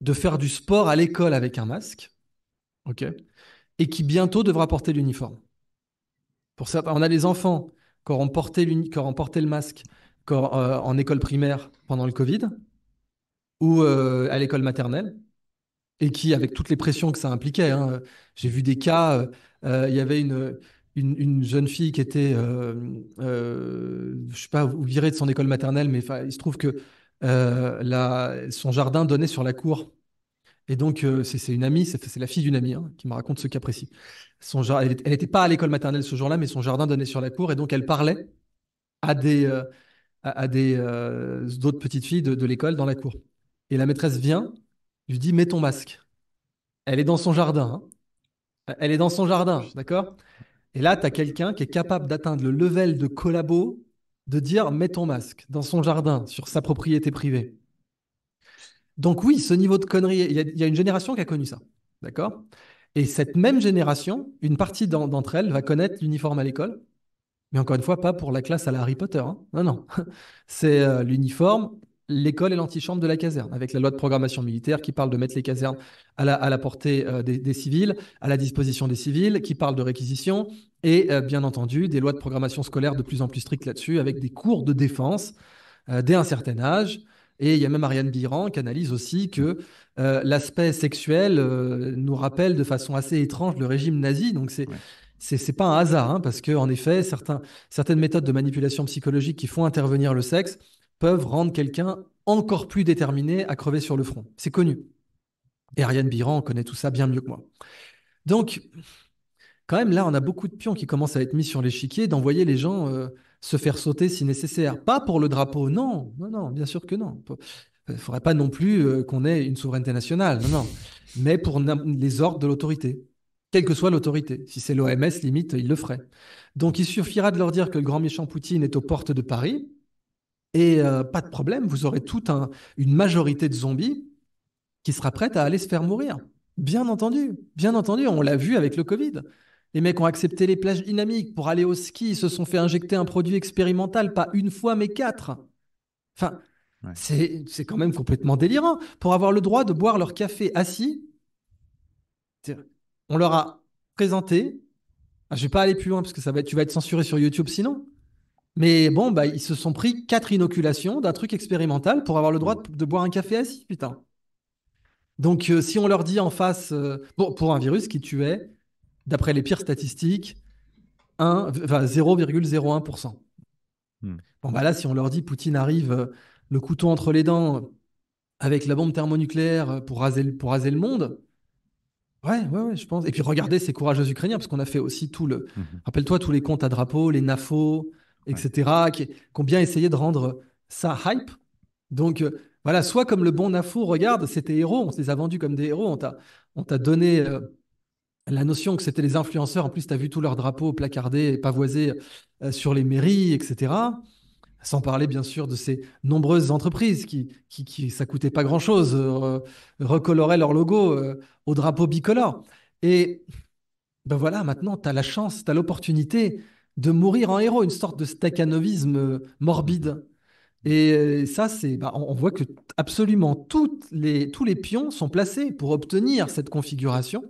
de faire du sport à l'école avec un masque, ok, et qui bientôt devra porter l'uniforme. Pour certains, on a les enfants qui porté, qui auront porté le masque euh, en école primaire pendant le Covid ou euh, à l'école maternelle et qui, avec toutes les pressions que ça impliquait, hein, euh, j'ai vu des cas, il y avait une, une, jeune fille qui était, je sais pas, virée de son école maternelle, mais il se trouve que la, son jardin donnait sur la cour. Et donc, c'est une amie, c'est la fille d'une amie hein, qui me raconte ce cas précis. Son, elle n'était pas à l'école maternelle ce jour-là, mais son jardin donnait sur la cour. Et donc, elle parlait à des, à, des euh, d'autres petites filles de, l'école dans la cour. Et la maîtresse vient, lui dit Mets ton masque. Elle est dans son jardin. Hein. Elle est dans son jardin, d'accord Et là, tu as quelqu'un qui est capable d'atteindre le level de collabo de dire Mets ton masque dans son jardin, sur sa propriété privée. Donc, oui, ce niveau de connerie, il y, a une génération qui a connu ça, d'accord Et cette même génération, une partie d'entre elles va connaître l'uniforme à l'école, mais encore une fois, pas pour la classe à la Harry Potter. Hein. Non, non. C'est euh, l'uniforme, l'école et l'antichambre de la caserne, avec la loi de programmation militaire qui parle de mettre les casernes à la, à la portée euh, des, civils, à la disposition des civils, qui parle de réquisition, et euh, bien entendu des lois de programmation scolaire de plus en plus strictes là-dessus, avec des cours de défense dès un certain âge. Et il y a même Ariane Biran qui analyse aussi que l'aspect sexuel nous rappelle de façon assez étrange le régime nazi. Donc c'est c'est pas un hasard, hein, parce que en effet, certaines méthodes de manipulation psychologique qui font intervenir le sexe peuvent rendre quelqu'un encore plus déterminé à crever sur le front. C'est connu. Et Ariane Biran connaît tout ça bien mieux que moi. Donc, quand même, là, on a beaucoup de pions qui commencent à être mis sur l'échiquier, d'envoyer les gens euh, se faire sauter si nécessaire. Pas pour le drapeau, non, non, bien sûr que non. Il ne euh, faudrait pas non plus euh, qu'on ait une souveraineté nationale, non, non. Mais pour les ordres de l'autorité quelle que soit l'autorité. Si c'est l'OMS, limite, il le ferait. Donc il suffira de leur dire que le grand méchant Poutine est aux portes de Paris, et euh, pas de problème, vous aurez toute un, une majorité de zombies qui sera prête à aller se faire mourir. Bien entendu, bien entendu, on l'a vu avec le Covid. Les mecs ont accepté les plages dynamiques pour aller au ski, ils se sont fait injecter un produit expérimental, pas une fois, mais quatre. Enfin, c'est quand même complètement délirant. Pour avoir le droit de boire leur café assis, on leur a présenté. Je ah, je vais pas aller plus loin parce que ça va tu vas être censuré sur YouTube sinon. Mais bon, bah, ils se sont pris quatre inoculations d'un truc expérimental pour avoir le droit de, boire un café assis, putain. Donc, euh, si on leur dit en face, euh, bon, pour un virus qui tuait, d'après les pires statistiques, 0,01%. Hmm. Bon, bah là, si on leur dit Poutine arrive euh, le couteau entre les dents avec la bombe thermonucléaire pour raser le monde, Ouais, ouais, je pense. Et puis regardez ces courageux Ukrainiens, parce qu'on a fait aussi tout le. Mhm. Rappelle-toi tous les comptes à drapeau, les NAFO, etc., qui, ont bien essayé de rendre ça hype. Donc euh, voilà, soit comme le bon NAFO, regarde, c'était héros, on les a vendus comme des héros, on t'a donné euh, la notion que c'était les influenceurs. En plus, tu as vu tous leurs drapeaux placardés et pavoisés euh, sur les mairies, etc. Sans parler bien sûr de ces nombreuses entreprises qui, qui, qui ça coûtait pas grand-chose, euh, recoloraient leur logo euh, au drapeau bicolore. Et ben voilà, maintenant, tu as la chance, tu as l'opportunité de mourir en héros, une sorte de stacanovisme euh, morbide. Et ça, c'est, bah, on voit que absolument les, tous les pions sont placés pour obtenir cette configuration,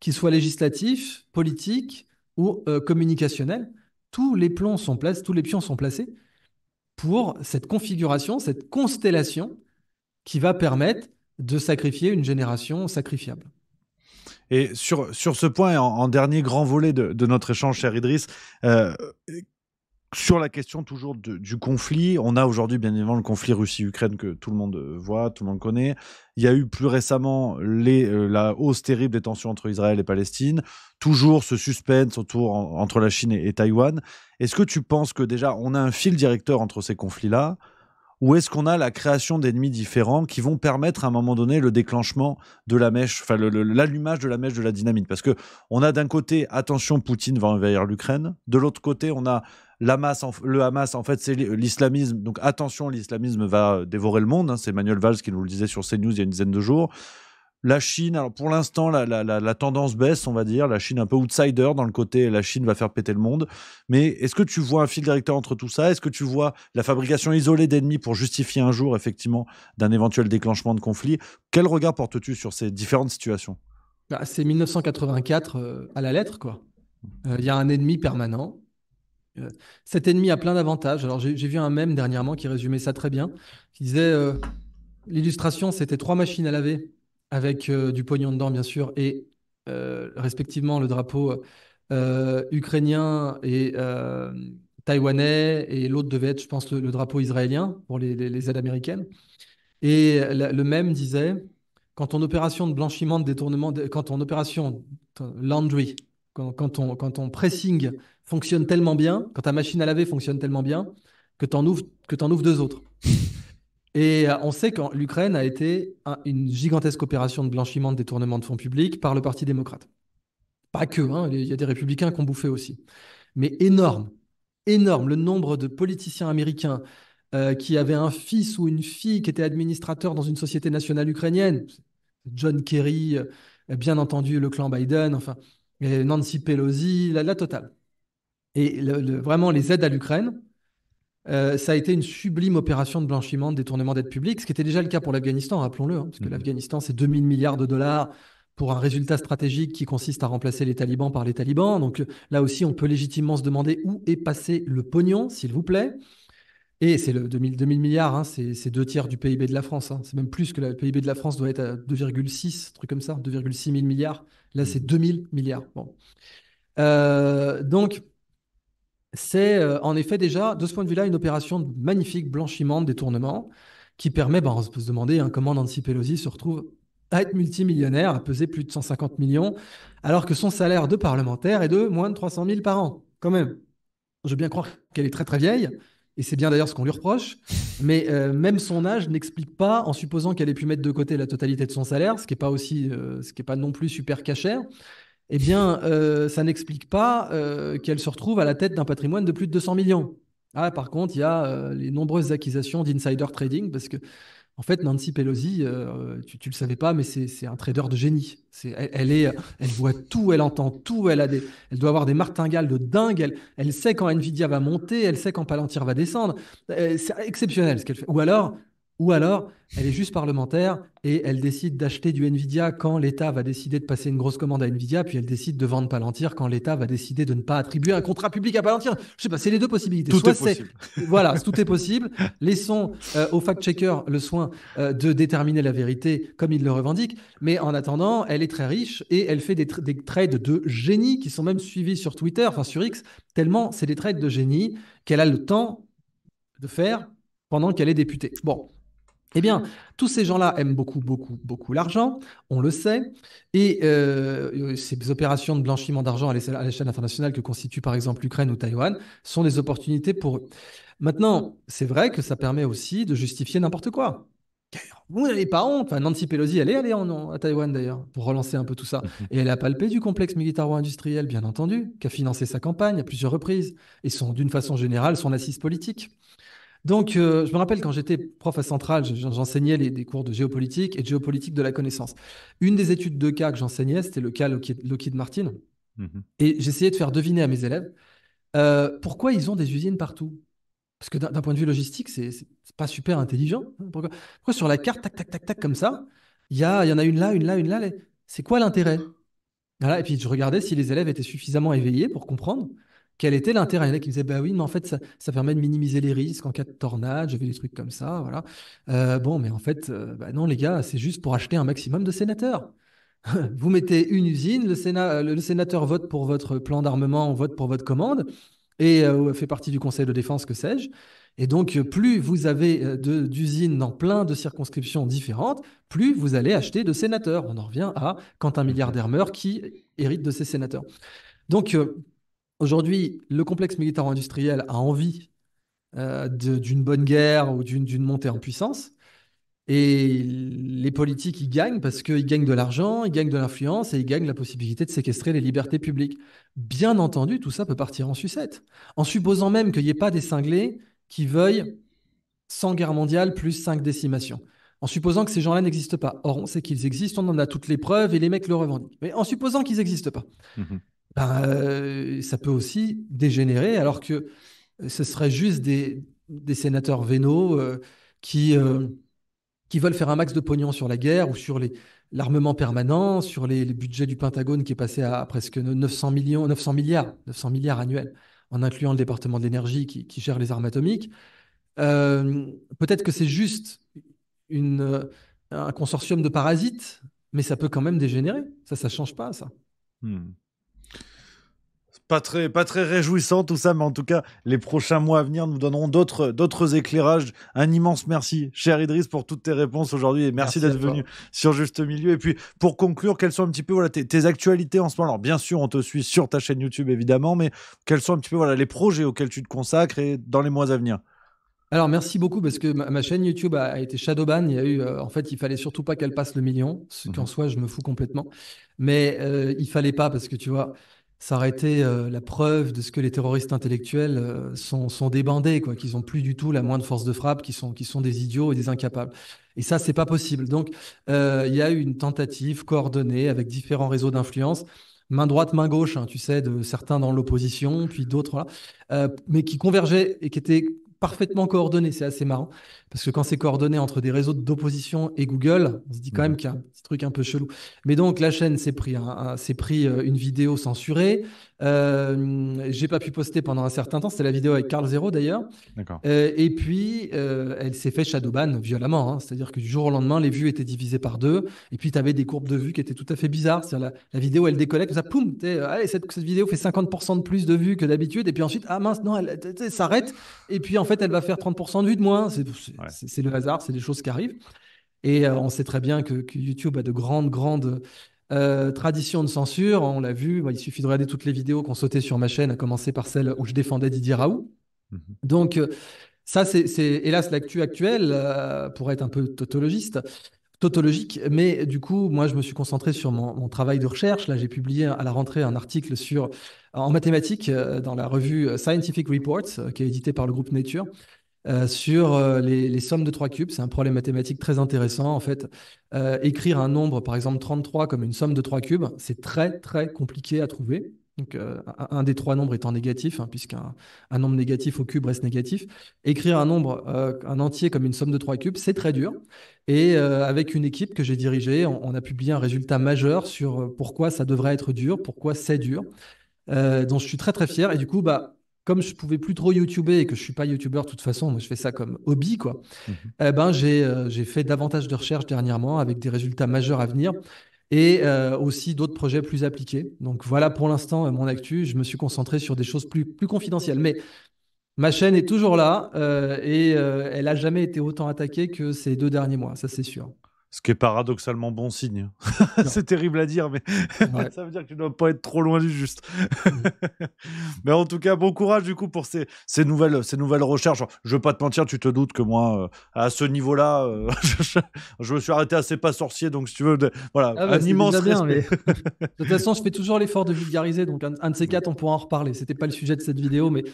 qu'il soit législatif, politique ou communicationnel. Tous les, plombs sont placés, tous les pions sont placés pour cette configuration, cette constellation qui va permettre de sacrifier une génération sacrifiable. Et sur, sur ce point, en, dernier grand volet de, notre échange, cher Idriss, euh, sur la question toujours du conflit, on a aujourd'hui bien évidemment le conflit Russie-Ukraine que tout le monde euh, voit, tout le monde connaît. Il y a eu plus récemment les, euh, la hausse terrible des tensions entre Israël et Palestine toujours ce suspense autour entre la Chine et, Taïwan. Est-ce que tu penses que déjà on a un fil directeur entre ces conflits-là ou est-ce qu'on a la création d'ennemis différents qui vont permettre à un moment donné le déclenchement de la mèche, enfin l'allumage de la mèche de la dynamite Parce que on a d'un côté, attention, Poutine va envahir l'Ukraine. De l'autre côté, on a le Hamas, en fait, c'est l'islamisme. Donc attention, l'islamisme va dévorer le monde. Hein. C'est Manuel Valls qui nous le disait sur CNews il y a une dizaine de jours. La Chine, alors pour l'instant, la, tendance baisse, on va dire. La Chine un peu outsider dans le côté la Chine va faire péter le monde. Mais est-ce que tu vois un fil directeur entre tout ça Est-ce que tu vois la fabrication isolée d'ennemis pour justifier un jour, effectivement, d'un éventuel déclenchement de conflit Quel regard portes-tu sur ces différentes situations bah, C'est 1984 euh, à la lettre, quoi. Euh, il y a un ennemi permanent. Euh, cet ennemi a plein d'avantages. Alors, j'ai vu un mème dernièrement qui résumait ça très bien, Il disait L'illustration, c'était trois machines à laver avec euh, du pognon dedans, bien sûr, et euh, respectivement le drapeau euh, ukrainien et taïwanais, et l'autre devait être, je pense, le, drapeau israélien pour les, aides américaines. Et le même disait, quand ton opération de blanchiment, de détournement, quand ton opération laundry, quand, quand, ton, pressing fonctionne tellement bien, quand ta machine à laver fonctionne tellement bien, que tu en ouvres deux autres. Et euh, on sait que l'Ukraine a été une gigantesque opération de blanchiment de détournement de fonds publics par le Parti démocrate. Pas que, hein, il y a des républicains qui ont bouffé aussi. Mais énorme, énorme, le nombre de politiciens américains euh, qui avaient un fils ou une fille qui était administrateur dans une société nationale ukrainienne, John Kerry, euh, bien entendu le clan Biden, enfin, Nancy Pelosi, la, totale. Et vraiment les aides à l'Ukraine, euh, ça a été une sublime opération de blanchiment, de détournement d'aide publique, ce qui était déjà le cas pour l'Afghanistan, rappelons-le, hein, parce que mhm. l'Afghanistan, c'est 2000 milliards de dollars pour un résultat stratégique qui consiste à remplacer les talibans par les talibans. Donc là aussi, on peut légitimement se demander où est passé le pognon, s'il vous plaît. Et c'est le 2000, milliards, hein, c'est deux tiers du PIB de la France. Hein. C'est même plus que le PIB de la France doit être à 2,6, truc comme ça, 2,6 000 milliards. Là, c'est 2000 mhm. milliards. Bon. Euh, donc, c'est euh, en effet déjà, de ce point de vue-là, une opération magnifique blanchiment de détournement qui permet, ben, on peut se demander hein, comment Nancy Pelosi se retrouve à être multimillionnaire, à peser plus de 150 millions, alors que son salaire de parlementaire est de moins de 300 000 par an, quand même. Je veux bien croire qu'elle est très très vieille, et c'est bien d'ailleurs ce qu'on lui reproche, mais euh, même son âge n'explique pas, en supposant qu'elle ait pu mettre de côté la totalité de son salaire, ce qui n'est pas euh, pas non plus super cachère, eh bien, euh, ça n'explique pas euh, qu'elle se retrouve à la tête d'un patrimoine de plus de 200 millions. Ah, par contre, il y a euh, les nombreuses accusations d'insider trading parce que, en fait, Nancy Pelosi, tu, ne le savais pas, mais c'est un trader de génie. elle, voit tout, elle entend tout, elle, a des, elle doit avoir des martingales de dingue, elle sait quand Nvidia va monter, elle sait quand Palantir va descendre. c'est exceptionnel ce qu'elle fait. Ou alors, ou alors, elle est juste parlementaire et elle décide d'acheter du Nvidia quand l'État va décider de passer une grosse commande à Nvidia, puis elle décide de vendre Palantir quand l'État va décider de ne pas attribuer un contrat public à Palantir. Je ne sais pas, c'est les deux possibilités. Tout est possible. voilà, tout est possible. Laissons euh, aux fact-checkers le soin euh, de déterminer la vérité comme ils le revendiquent. Mais en attendant, elle est très riche et elle fait des, des trades de génie qui sont même suivis sur Twitter, enfin sur X, tellement c'est des trades de génie qu'elle a le temps de faire pendant qu'elle est députée. Bon. Eh bien, mm. tous ces gens-là aiment beaucoup, beaucoup, beaucoup l'argent, on le sait, et euh, euh, ces opérations de blanchiment d'argent à l'échelle internationale que constituent par exemple l'Ukraine ou Taïwan sont des opportunités pour eux. Maintenant, c'est vrai que ça permet aussi de justifier n'importe quoi. Vous n'avez pas honte. Nancy Pelosi, elle est allée en, à Taïwan d'ailleurs pour relancer un peu tout ça. Mm-hmm. Et elle a palpé du complexe militaro-industriel, bien entendu, qui a financé sa campagne à plusieurs reprises, et d'une façon générale son assise politique. Donc, euh, je me rappelle quand j'étais prof à Centrale, j'enseignais des cours de géopolitique et de géopolitique de la connaissance. Une des études de cas que j'enseignais, c'était le cas Lockheed Martin. Mm-hmm. Et j'essayais de faire deviner à mes élèves euh, pourquoi ils ont des usines partout. Parce que d'un point de vue logistique, c'est pas super intelligent. Hein, pourquoi, sur la carte, tac, tac, tac, tac, comme ça, il y, a, y en a une là, une là, une là. C'est quoi l'intérêt Et puis je regardais si les élèves étaient suffisamment éveillés pour comprendre quel était l'intérêt Il y en a qui me disaient, bah oui, mais en fait, ça, permet de minimiser les risques en cas de tornade, j'avais des trucs comme ça, voilà. Euh, bon, mais en fait, euh, bah non, les gars, c'est juste pour acheter un maximum de sénateurs. Vous mettez une usine, le, sénat, euh, le, sénateur vote pour votre plan d'armement, vote pour votre commande, et fait partie du conseil de défense, que sais-je. Et donc, plus vous avez d'usines dans plein de circonscriptions différentes, plus vous allez acheter de sénateurs. On en revient à quand un mmh milliardaire meurt qui hérite de ses sénateurs. Donc, Aujourd'hui, le complexe militaro-industriel a envie euh, d'une bonne guerre ou d'une montée en puissance. Et les politiques, ils gagnent parce qu'ils gagnent de l'argent, ils gagnent de l'influence et ils gagnent la possibilité de séquestrer les libertés publiques. Bien entendu, tout ça peut partir en sucette, en supposant même qu'il n'y ait pas des cinglés qui veuillent 100 guerres mondiales plus 5 décimations, en supposant que ces gens-là n'existent pas. Or, on sait qu'ils existent, on en a toutes les preuves et les mecs le revendiquent. Mais en supposant qu'ils n'existent pas. Mmh ben, euh, ça peut aussi dégénérer, alors que euh, ce serait juste des, sénateurs vénaux euh, qui, qui veulent faire un max de pognon sur la guerre ou sur les, l'armement permanent, sur les, budgets du Pentagone qui est passé à, presque 900, millions, 900, milliards, 900 milliards annuels, en incluant le département de l'énergie qui, gère les armes atomiques. peut-être que c'est juste une, un consortium de parasites, mais ça peut quand même dégénérer. Ça, ça change pas, ça. Hmm pas très, pas très réjouissant tout ça, mais en tout cas, les prochains mois à venir nous donneront d'autres, d'autres éclairages. Un immense merci, cher Idriss, pour toutes tes réponses aujourd'hui et merci, d'être venu sur Juste Milieu. Et puis, pour conclure, quelles sont un petit peu voilà, tes, actualités en ce moment Alors, bien sûr, on te suit sur ta chaîne YouTube, évidemment, mais quels sont un petit peu voilà, les projets auxquels tu te consacres dans les mois à venir alors merci beaucoup parce que ma, chaîne YouTube a, été shadowban. Il y a eu, euh, en fait, il fallait surtout pas qu'elle passe le million, ce qu'en soit mhm. soi je me fous complètement. Mais euh, il fallait pas parce que tu vois, s'arrêter euh, la preuve de ce que les terroristes intellectuels euh, sont, sont, débandés, quoi, qu'ils n'ont plus du tout la moindre force de frappe, qu'ils sont, sont des idiots et des incapables. Et ça, c'est pas possible. Donc, euh, il y a eu une tentative coordonnée avec différents réseaux d'influence, main droite, main gauche, hein, tu sais, de certains dans l'opposition, puis d'autres, mais qui convergeaient et qui étaient parfaitement coordonné. C'est assez marrant. Parce que quand c'est coordonné entre des réseaux d'opposition et Google, on se dit quand mmh. même qu'il y a un petit truc un peu chelou. Mais donc, la chaîne s'est pris, s'est pris, euh, une vidéo censurée. Euh, j'ai pas pu poster pendant un certain temps. C'était la vidéo avec Carl Zero d'ailleurs. Euh, et puis, euh, elle s'est fait shadowban violemment. Hein. C'est-à-dire que du jour au lendemain, les vues étaient divisées par deux. Et puis, tu avais des courbes de vues qui étaient tout à fait bizarres. cest la, la, vidéo, elle décollait ça, poum, cette, vidéo fait 50% de plus de vues que d'habitude. Et puis ensuite, ah mince, non, elle s'arrête. Et puis, en fait, elle va faire 30% de vues de moins. C'est le hasard, c'est des choses qui arrivent. Et on sait très bien que, que YouTube a de grandes, grandes euh, tradition de censure, on l'a vu, il suffit de regarder toutes les vidéos qu'on sautait sur ma chaîne, à commencer par celle où je défendais Didier Raoult. Mhm. Donc, euh, ça, c'est hélas l'actu actuelle, euh, pour être un peu tautologiste, tautologique. Mais du coup, moi, je me suis concentré sur mon, mon travail de recherche. Là, j'ai publié à la rentrée un article sur, en mathématiques dans la revue Scientific Reports, qui est édité par le groupe Nature, euh, sur euh, les, sommes de trois cubes. C'est un problème mathématique très intéressant. En fait, euh, écrire un nombre, par exemple 33, comme une somme de trois cubes, c'est très, très compliqué à trouver. Donc, un des trois nombres étant négatif, hein, puisqu'un un nombre négatif au cube reste négatif. Écrire un nombre, un entier comme une somme de trois cubes, c'est très dur. Et avec une équipe que j'ai dirigée, on, a publié un résultat majeur sur pourquoi ça devrait être dur, pourquoi c'est dur. donc dont je suis très très fier. Et du coup, bah, comme je pouvais plus trop YouTuber et que je suis pas YouTuber de toute façon, moi je fais ça comme hobby, quoi. Mm-hmm. Eh ben, euh, j'ai, fait davantage de recherches dernièrement avec des résultats majeurs à venir et euh, aussi d'autres projets plus appliqués. Donc voilà pour l'instant euh, mon actu. Je me suis concentré sur des choses plus, plus confidentielles. Mais ma chaîne est toujours là et elle n'a jamais été autant attaquée que ces deux derniers mois, ça c'est sûr. Ce qui est paradoxalement bon signe. c'est terrible à dire, mais ça veut dire que tu ne dois pas être trop loin du juste. Mm. mais en tout cas, bon courage du coup pour ces, nouvelles, ces nouvelles recherches. Je ne veux pas te mentir, tu te doutes que moi, euh, à ce niveau-là, euh, je, me suis arrêté assez pas sorcier. Donc, si tu veux, voilà, ah bah, un immense De toute façon, je fais toujours l'effort de vulgariser. Donc, un, un, de ces quatre, on pourra en reparler. C'était pas le sujet de cette vidéo, mais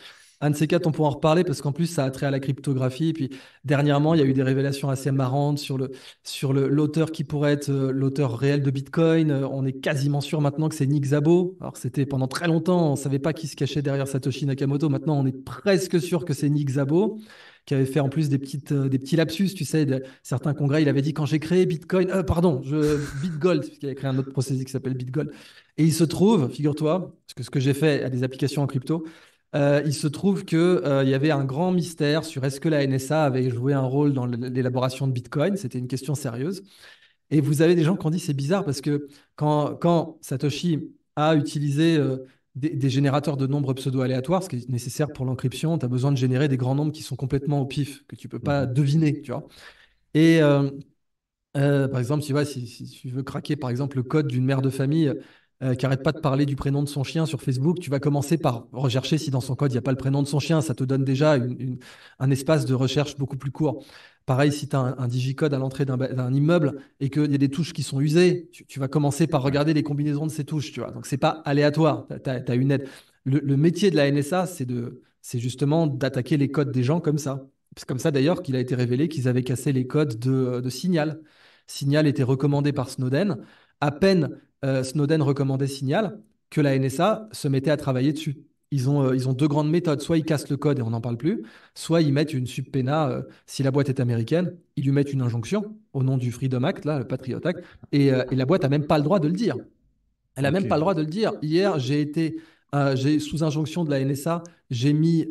un de ces on pourra en reparler parce qu'en plus, ça a trait à la cryptographie. Et puis, dernièrement, il y a eu des révélations assez marrantes sur le sur le l'auteur qui pourrait être euh, l'auteur réel de Bitcoin. Euh, on est quasiment sûr maintenant que c'est Nick Zabo. Alors, c'était pendant très longtemps, on savait pas qui se cachait derrière Satoshi Nakamoto. Maintenant, on est presque sûr que c'est Nick Zabo qui avait fait en plus des petites euh, des petits lapsus, tu sais, certains congrès. Il avait dit quand j'ai créé Bitcoin, pardon, je Bitgold, parce qu'il avait créé un autre processus qui s'appelle Bitgold. Et il se trouve, figure-toi, parce que ce que j'ai fait à des applications en crypto, euh, il se trouve qu'il euh, y avait un grand mystère sur est-ce que la NSA avait joué un rôle dans l'élaboration de Bitcoin. C'était une question sérieuse. Et vous avez des gens qui ont dit c'est bizarre parce que quand, Satoshi a utilisé euh, des, générateurs de nombres pseudo-aléatoires, ce qui est nécessaire pour l'encryption, tu as besoin de générer des grands nombres qui sont complètement au pif, que tu ne peux pas mm-hmm. deviner. Tu vois Et. Euh, par exemple, tu vois, si, si, tu veux craquer par exemple le code d'une mère de famille, euh, qui arrête pas de parler du prénom de son chien sur Facebook, tu vas commencer par rechercher si dans son code il n'y a pas le prénom de son chien. Ça te donne déjà un espace de recherche beaucoup plus court. Pareil, si tu as un, digicode à l'entrée d'un immeuble et qu'il y a des touches qui sont usées, tu, vas commencer par regarder les combinaisons de ces touches. Tu vois. Donc, ce n'est pas aléatoire. Tu as, une aide. Le, métier de la NSA, c'est justement d'attaquer les codes des gens comme ça. C'est comme ça d'ailleurs qu'il a été révélé qu'ils avaient cassé les codes de Signal. Signal était recommandé par Snowden à peine euh, Snowden recommandait Signal que la NSA se mettait à travailler dessus. Ils ont, euh, ils ont deux grandes méthodes. Soit ils cassent le code et on n'en parle plus, soit ils mettent une subpéna. Euh, si la boîte est américaine, ils lui mettent une injonction au nom du Freedom Act, là, le Patriot Act, et, la boîte n'a même pas le droit de le dire. Elle n'a même pas le droit de le dire. Hier, j'ai été sous injonction de la NSA, j'ai mis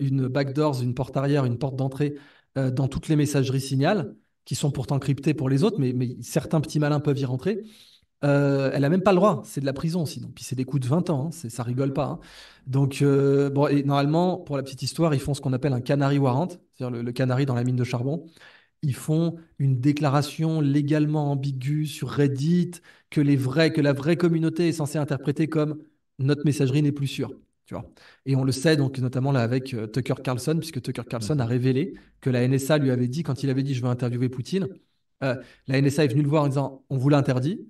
une backdoors, une porte arrière, une porte d'entrée dans toutes les messageries Signal, qui sont pourtant cryptées pour les autres, mais certains petits malins peuvent y rentrer. Euh, elle n'a même pas le droit, c'est de la prison sinon. Puis c'est des coups de 20 ans, hein. ça rigole pas. Hein. Donc euh, bon, et normalement, pour la petite histoire, ils font ce qu'on appelle un canary warrant, c'est-à-dire le, canary canari dans la mine de charbon. Ils font une déclaration légalement ambiguë sur Reddit que les vrais, que la vraie communauté est censée interpréter comme notre messagerie n'est plus sûre. Tu vois. Et on le sait donc notamment là avec euh, Tucker Carlson, puisque Tucker Carlson a révélé que la NSA lui avait dit quand il avait dit je veux interviewer Poutine, la NSA est venue le voir en disant on vous l'a interdit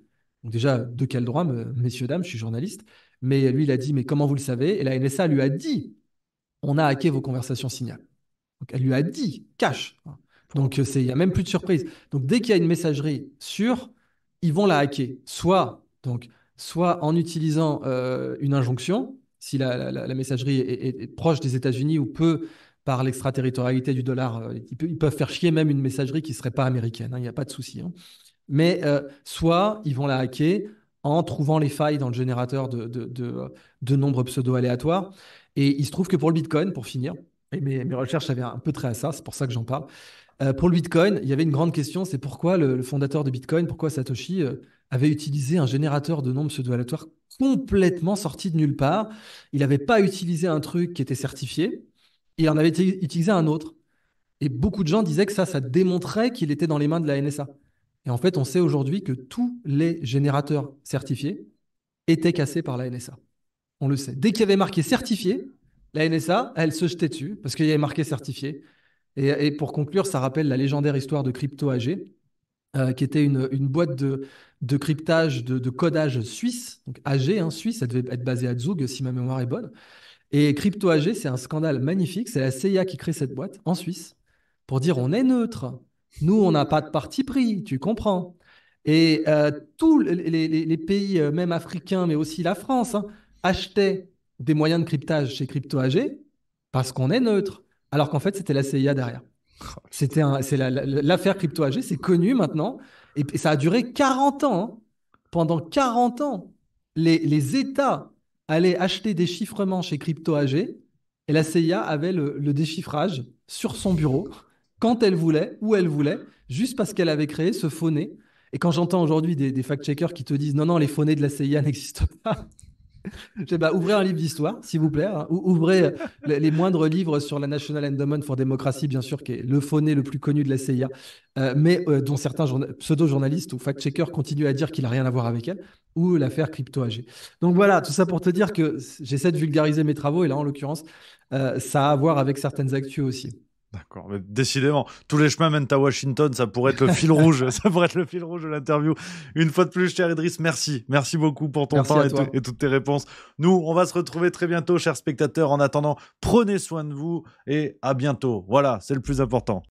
déjà, de quel droit, messieurs, dames, je suis journaliste. Mais lui, il a dit, mais comment vous le savez Et la NSA lui a dit, on a hacké vos conversations signales. » Donc elle lui a dit, Cache !» Donc euh, il n'y a même plus de surprise. Donc dès qu'il y a une messagerie sûre, ils vont la hacker. Soit, donc, soit en utilisant euh, une injonction, si la, messagerie est, proche des États-Unis ou peut, par l'extraterritorialité du dollar, euh, ils, peuvent faire chier même une messagerie qui ne serait pas américaine. Hein, il n'y a pas de souci. Hein mais euh, soit ils vont la hacker en trouvant les failles dans le générateur de, de, nombres pseudo-aléatoires. Et il se trouve que pour le Bitcoin, pour finir, et mes, recherches avaient un peu trait à ça, c'est pour ça que j'en parle, euh, pour le Bitcoin, il y avait une grande question, c'est pourquoi le, fondateur de Bitcoin, pourquoi Satoshi euh, avait utilisé un générateur de nombres pseudo-aléatoires complètement sorti de nulle part. Il n'avait pas utilisé un truc qui était certifié, il en avait utilisé un autre. Et beaucoup de gens disaient que ça, ça démontrait qu'il était dans les mains de la NSA. Et en fait, on sait aujourd'hui que tous les générateurs certifiés étaient cassés par la NSA. On le sait. Dès qu'il y avait marqué certifié, la NSA, elle se jetait dessus parce qu'il y avait marqué certifié. Et, pour conclure, ça rappelle la légendaire histoire de Crypto AG, euh, qui était une, boîte de, cryptage, de, codage suisse, donc AG, hein, suisse, ça devait être basé à Zug si ma mémoire est bonne. Et Crypto AG, c'est un scandale magnifique. C'est la CIA qui crée cette boîte en Suisse pour dire on est neutre, nous, on n'a pas de parti pris, tu comprends. Et euh, tous les, pays, euh, même africains, mais aussi la France, hein, achetaient des moyens de cryptage chez Crypto AG parce qu'on est neutre, alors qu'en fait, c'était la CIA derrière. C'était c'est l'affaire Crypto AG, c'est connu maintenant, et, ça a duré 40 ans. Hein. Pendant 40 ans, les, États allaient acheter des chiffrements chez Crypto AG et la CIA avait le déchiffrage sur son bureau quand elle voulait, où elle voulait, juste parce qu'elle avait créé ce faux Et quand j'entends aujourd'hui des, fact-checkers qui te disent non, non, les faux de la CIA n'existent pas, bah, ouvrez un livre d'histoire, s'il vous plaît. Hein. Ouvrez euh, les, moindres livres sur la National Endowment for Democracy, bien sûr, qui est le phoné le plus connu de la CIA, euh, mais euh, dont certains pseudo-journalistes ou fact-checkers continuent à dire qu'il n'a rien à voir avec elle, ou l'affaire crypto-AG. Donc voilà, tout ça pour te dire que j'essaie de vulgariser mes travaux, et là, en l'occurrence, ça a à voir avec certaines actus aussi. D'accord, mais décidément, tous les chemins mènent à Washington, ça pourrait être le fil rouge, ça pourrait être le fil rouge de l'interview. Une fois de plus, cher Idriss, merci, merci beaucoup pour ton temps et, toutes tes réponses. Nous, on va se retrouver très bientôt, chers spectateurs. En attendant, prenez soin de vous et à bientôt. Voilà, c'est le plus important.